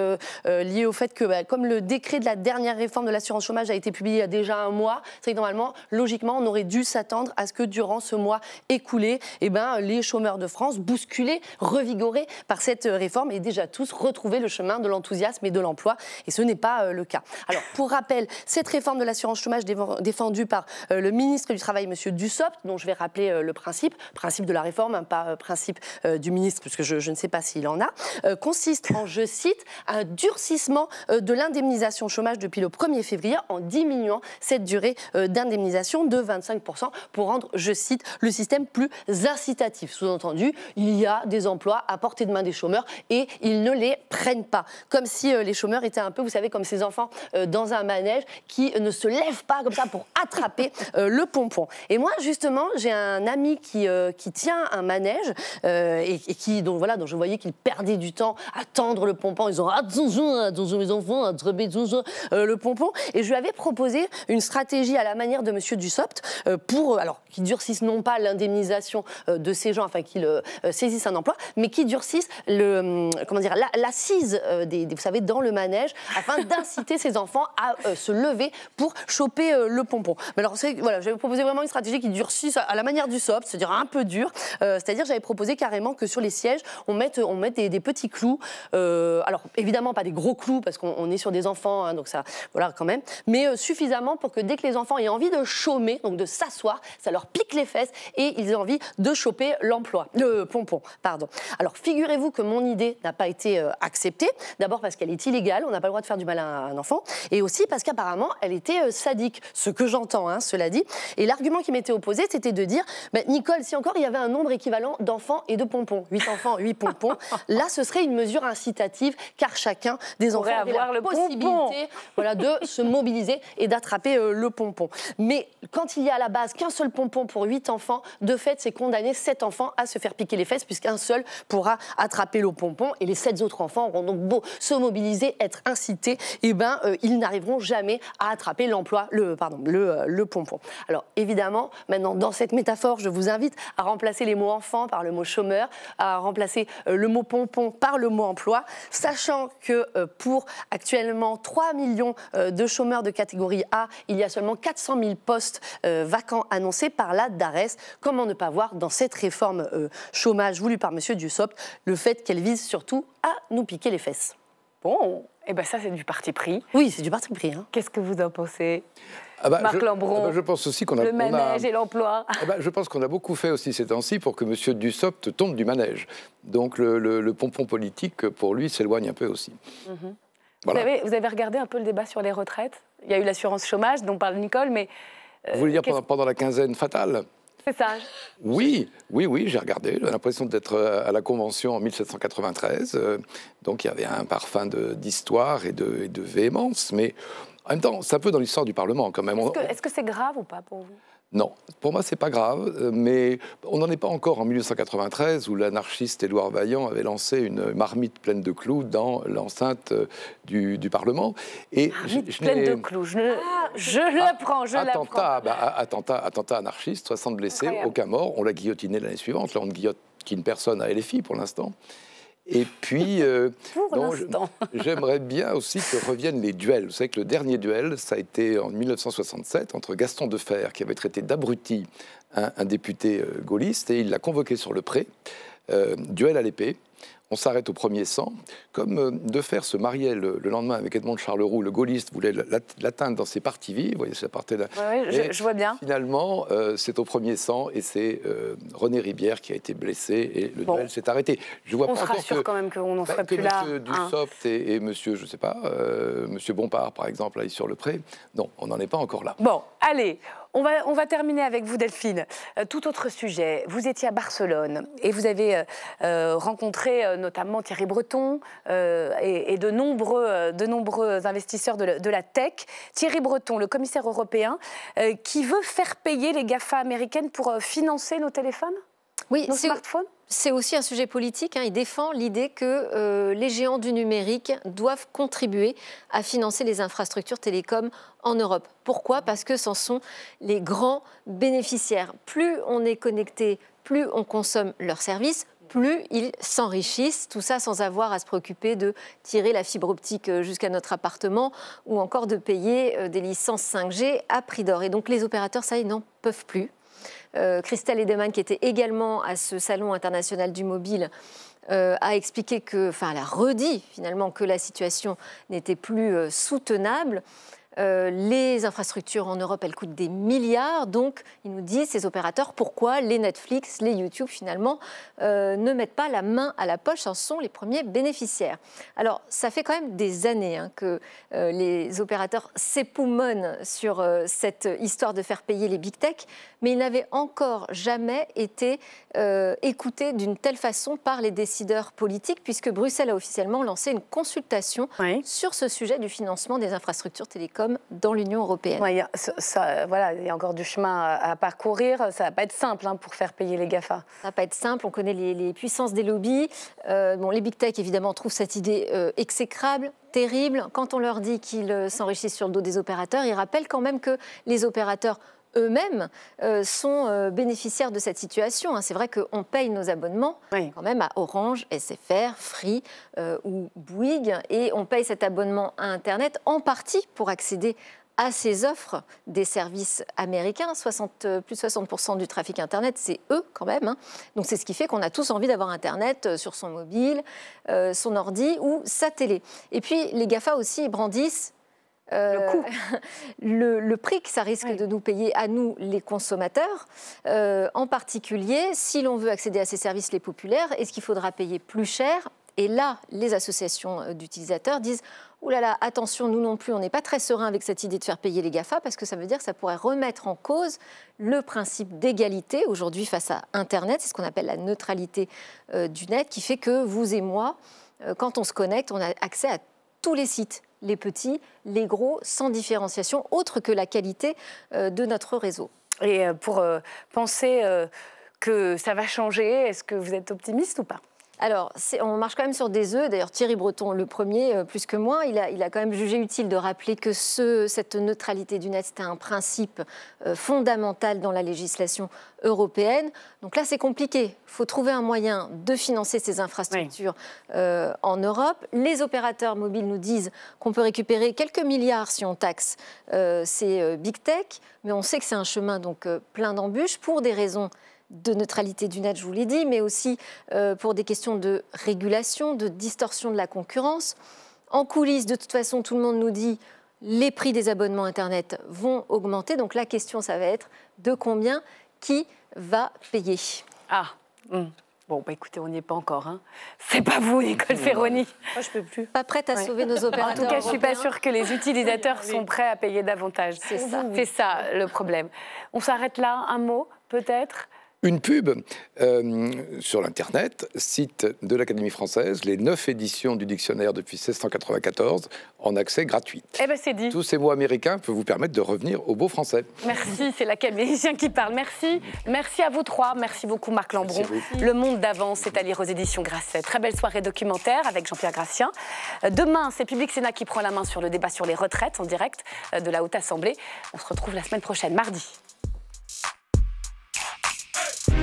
lié au fait que bah, comme le décret de la dernière réforme de l'assurance chômage a été publié il y a déjà un mois, c'est que normalement, logiquement, on aurait dû s'attendre à ce que durant ce mois écoulé, eh ben, les chômeurs de France, bousculés, revigorés par cette réforme, aient déjà tous retrouvé le chemin de l'enthousiasme et de l'emploi. Et ce n'est pas le cas. Alors, pour rappel, cette réforme de l'assurance chômage défendue par euh, le ministre du Travail, M. Dussopt, dont je vais rappeler euh, le principe, principe de la réforme, hein, pas euh, principe du ministre, puisque je, je ne sais pas s'il en a, consiste en, je cite, un durcissement de l'indemnisation chômage depuis le 1er février en diminuant cette durée d'indemnisation de 25% pour rendre, je cite, le système plus incitatif. Sous-entendu, il y a des emplois à portée de main des chômeurs et ils ne les prennent pas. Comme si les chômeurs étaient un peu, vous savez, comme ces enfants euh, dans un manège qui ne se lève pas comme ça pour attraper euh, le pompon. Et moi, justement, j'ai un ami qui, euh, qui tient un manège et, qui, donc voilà, donc je voyais qu'il perdait du temps à tendre le pompon. Ils ont attention, ah, attention ah, mes enfants, attrapez ah, le pompon. Et je lui avais proposé une stratégie à la manière de Monsieur Dussopt pour, alors, qui durcisse non pas l'indemnisation de ces gens, afin qu'ils saisissent un emploi, mais qui durcisse le, hum, comment dire, l'assise des, vous savez, dans le manège, afin d'inciter ces enfants à euh, se lever pour choper euh, le pompon. Mais alors, voilà, j'avais proposé vraiment une stratégie qui durcit à la manière du sop, c'est-à-dire un peu dur. Euh, c'est-à-dire, j'avais proposé carrément que sur les sièges, on mette, on mette des, petits clous. alors, évidemment, pas des gros clous parce qu'on est sur des enfants, hein, donc ça, voilà, quand même. Mais suffisamment pour que dès que les enfants aient envie de chômer, donc de s'asseoir, ça leur pique les fesses et ils aient envie de choper l'emploi, le pompon, pardon. Alors, figurez-vous que mon idée n'a pas été acceptée. D'abord parce qu'elle est illégale, on n'a pas le droit de faire du mal à un enfant et aussi parce qu'apparemment, elle était euh, sadique, ce que j'entends, hein, cela dit. Et l'argument qui m'était opposé, c'était de dire, bah, Nicole, si encore il y avait un nombre équivalent d'enfants et de pompons, 8 enfants, 8 pompons, <laughs> là, ce serait une mesure incitative, car chacun des enfants aurait avoir la possibilité voilà, de se mobiliser et d'attraper euh, le pompon. Mais quand il y a à la base qu'un seul pompon pour 8 enfants, de fait, c'est condamner 7 enfants à se faire piquer les fesses, puisqu'un seul pourra attraper le pompon, et les 7 autres enfants auront donc beau se mobiliser, être incités, et eh ben, euh, euh, ils n'arriveront jamais à attraper l'emploi, le, pardon, euh, pompon. Alors évidemment, maintenant, dans cette métaphore, je vous invite à remplacer les mots enfants par le mot chômeur, à remplacer euh, le mot pompon par le mot emploi, sachant que pour actuellement 3 millions de chômeurs de catégorie A, il y a seulement 400 000 postes vacants annoncés par la DARES. Comment ne pas voir dans cette réforme chômage voulue par M. Dussopt le fait qu'elle vise surtout à nous piquer les fesses Bon, eh ben ça c'est du parti pris. Oui, c'est du parti pris. Hein. Qu'est-ce que vous en pensez ah bah, Marc ah bah, je, pense aussi qu'on le manège et l'emploi. Ah bah, je pense qu'on a beaucoup fait aussi ces temps-ci pour que M. Dussopt tombe du manège. Donc le, pompon politique, pour lui, s'éloigne un peu aussi. Mhm. vous, avez, regardé un peu le débat sur les retraites Il y a eu l'assurance chômage dont parle Nicole, mais... Euh, vous voulez dire pendant la quinzaine fatale oui, oui, oui, j'ai regardé. J'ai l'impression d'être euh, à la Convention en 1793. Euh, donc il y avait un parfum d'histoire et de, et de, véhémence. Mais en même temps, c'est un peu dans l'histoire du Parlement quand même. Est-ce que c'est grave ou pas pour vous non, pour moi c'est pas grave, euh, mais on n'en est pas encore en 1993 où l'anarchiste Édouard Vaillant avait lancé une marmite pleine de clous dans l'enceinte euh, du, Parlement. Et je, pleine de clous, je, ah, prends, je l'apprends, attentat, bah, attentat, attentat anarchiste, 60 blessés, aucun mort, on l'a guillotiné l'année suivante, là on ne guillotine personne à LFI pour l'instant. Et puis, <laughs> euh, <laughs> j'aimerais bien aussi que reviennent les duels. Vous savez que le dernier duel, ça a été en 1967 entre Gaston Defer, qui avait traité d'abruti un, député euh, gaulliste, et il l'a convoqué sur le pré, euh, duel à l'épée on s'arrête au premier sang, comme euh, De faire se marier le, lendemain avec Edmond Charleroux, le gaulliste voulait l'atteindre dans ses parties vives, vous voyez, ça partait je, vois bien. Finalement, euh, c'est au premier sang et c'est euh, René Ribière qui a été blessé et le duel s'est arrêté. Je vois on se rassure quand même qu'on n'en plus là. Monsieur hein. Dussopt et, monsieur, je sais pas, monsieur Bompard, par exemple, là, sur le pré, non, on n'en est pas encore là. Bon, allez, on va, terminer avec vous, Delphine. Euh, tout autre sujet. Vous étiez à Barcelone et vous avez euh, euh, rencontré notamment Thierry Breton et, de, nombreux, investisseurs de, la, tech. Thierry Breton, le commissaire européen, qui veut faire payer les GAFA américaines pour financer nos téléphones oui, nos smartphones c'est aussi un sujet politique. Hein. Il défend l'idée que euh, les géants du numérique doivent contribuer à financer les infrastructures télécoms en Europe. Pourquoi Parce que ce sont les grands bénéficiaires. Plus on est connecté, plus on consomme leurs services, plus ils s'enrichissent, tout ça sans avoir à se préoccuper de tirer la fibre optique euh, jusqu'à notre appartement ou encore de payer euh, des licences 5G à prix d'or. Et donc les opérateurs, ça, ils n'en peuvent plus euh, Christelle Edeman, qui était également à ce Salon international du mobile, euh, a expliqué que, enfin, redit finalement que la situation n'était plus euh, soutenable. Euh, les infrastructures en Europe, elles coûtent des milliards. Donc, ils nous disent, ces opérateurs, pourquoi les Netflix, les YouTube, finalement, euh, ne mettent pas la main à la poche, en sont les premiers bénéficiaires. Alors, ça fait quand même des années hein, que euh, les opérateurs s'époumonnent sur cette histoire de faire payer les big tech, mais ils n'avaient encore jamais été écoutés d'une telle façon par les décideurs politiques, puisque Bruxelles a officiellement lancé une consultation sur ce sujet du financement des infrastructures télécoms dans l'Union européenne. voilà, il y a encore du chemin à, parcourir. Ça va pas être simple hein, pour faire payer les GAFA. Ça va pas être simple. On connaît les, puissances des lobbies. Euh, bon, les big tech, évidemment, trouvent cette idée euh, exécrable terrible. Quand on leur dit qu'ils euh, s'enrichissent sur le dos des opérateurs, ils rappellent quand même que les opérateurs eux-mêmes euh, sont euh, bénéficiaires de cette situation. Hein. C'est vrai qu'on paye nos abonnements quand même à Orange, SFR, Free euh, ou Bouygues et on paye cet abonnement à Internet en partie pour accéder à ces offres des services américains. 60, plus de 60% du trafic Internet, c'est eux quand même. Hein. Donc c'est ce qui fait qu'on a tous envie d'avoir Internet sur son mobile, son ordi ou sa télé. Et puis les GAFA aussi brandissent euh, <laughs> le le, prix que ça risque de nous payer à nous, les consommateurs, euh, en particulier si l'on veut accéder à ces services les populaires, est-ce qu'il faudra payer plus cher et là, les associations euh, d'utilisateurs disent Ouh là là, attention, nous non plus, on n'est pas très serein avec cette idée de faire payer les GAFA parce que ça veut dire que ça pourrait remettre en cause le principe d'égalité aujourd'hui face à Internet. C'est ce qu'on appelle la neutralité du net qui fait que vous et moi, quand on se connecte, on a accès à tous les sites les petits, les gros, sans différenciation autre que la qualité euh, de notre réseau. Et euh, pour euh, penser que ça va changer, est-ce que vous êtes optimiste ou pas alors, on marche quand même sur des œufs. D'ailleurs, Thierry Breton, le premier, euh, plus que moi, il a, quand même jugé utile de rappeler que cette neutralité du net, c'était un principe euh, fondamental dans la législation européenne. Donc là, c'est compliqué. Il faut trouver un moyen de financer ces infrastructures euh, en Europe. Les opérateurs mobiles nous disent qu'on peut récupérer quelques milliards si on taxe ces big tech, mais on sait que c'est un chemin donc plein d'embûches pour des raisons de neutralité du net, je vous l'ai dit, mais aussi euh, pour des questions de régulation, de distorsion de la concurrence. En coulisses, de toute façon, tout le monde nous dit les prix des abonnements Internet vont augmenter. Donc la question, ça va être de combien qui va payer Ah hum. Bon, bah écoutez, on n'y est pas encore. Hein. C'est pas vous, Nicole Ferroni. Moi, je peux plus. Pas prête à sauver nos opérateurs. En tout cas, je suis pas sûre que les <laughs> utilisateurs sont prêts à payer davantage. C'est ça. C'est ça le problème. On s'arrête là. Un mot, peut-être une pub euh, sur l'Internet site de l'Académie française les neuf éditions du dictionnaire depuis 1694 en accès gratuit. Eh ben c'est dit. Tous ces mots américains peuvent vous permettre de revenir au beau français. Merci, c'est l'académicien qui parle. Merci. Merci à vous trois. Merci beaucoup Marc Lambron. Le monde d'avance est à lire aux éditions Grasset. Très belle soirée documentaire avec Jean-Pierre Gracien. Euh, demain, c'est Public Sénat qui prend la main sur le débat sur les retraites en direct euh, de la Haute Assemblée. On se retrouve la semaine prochaine, mardi. Hey!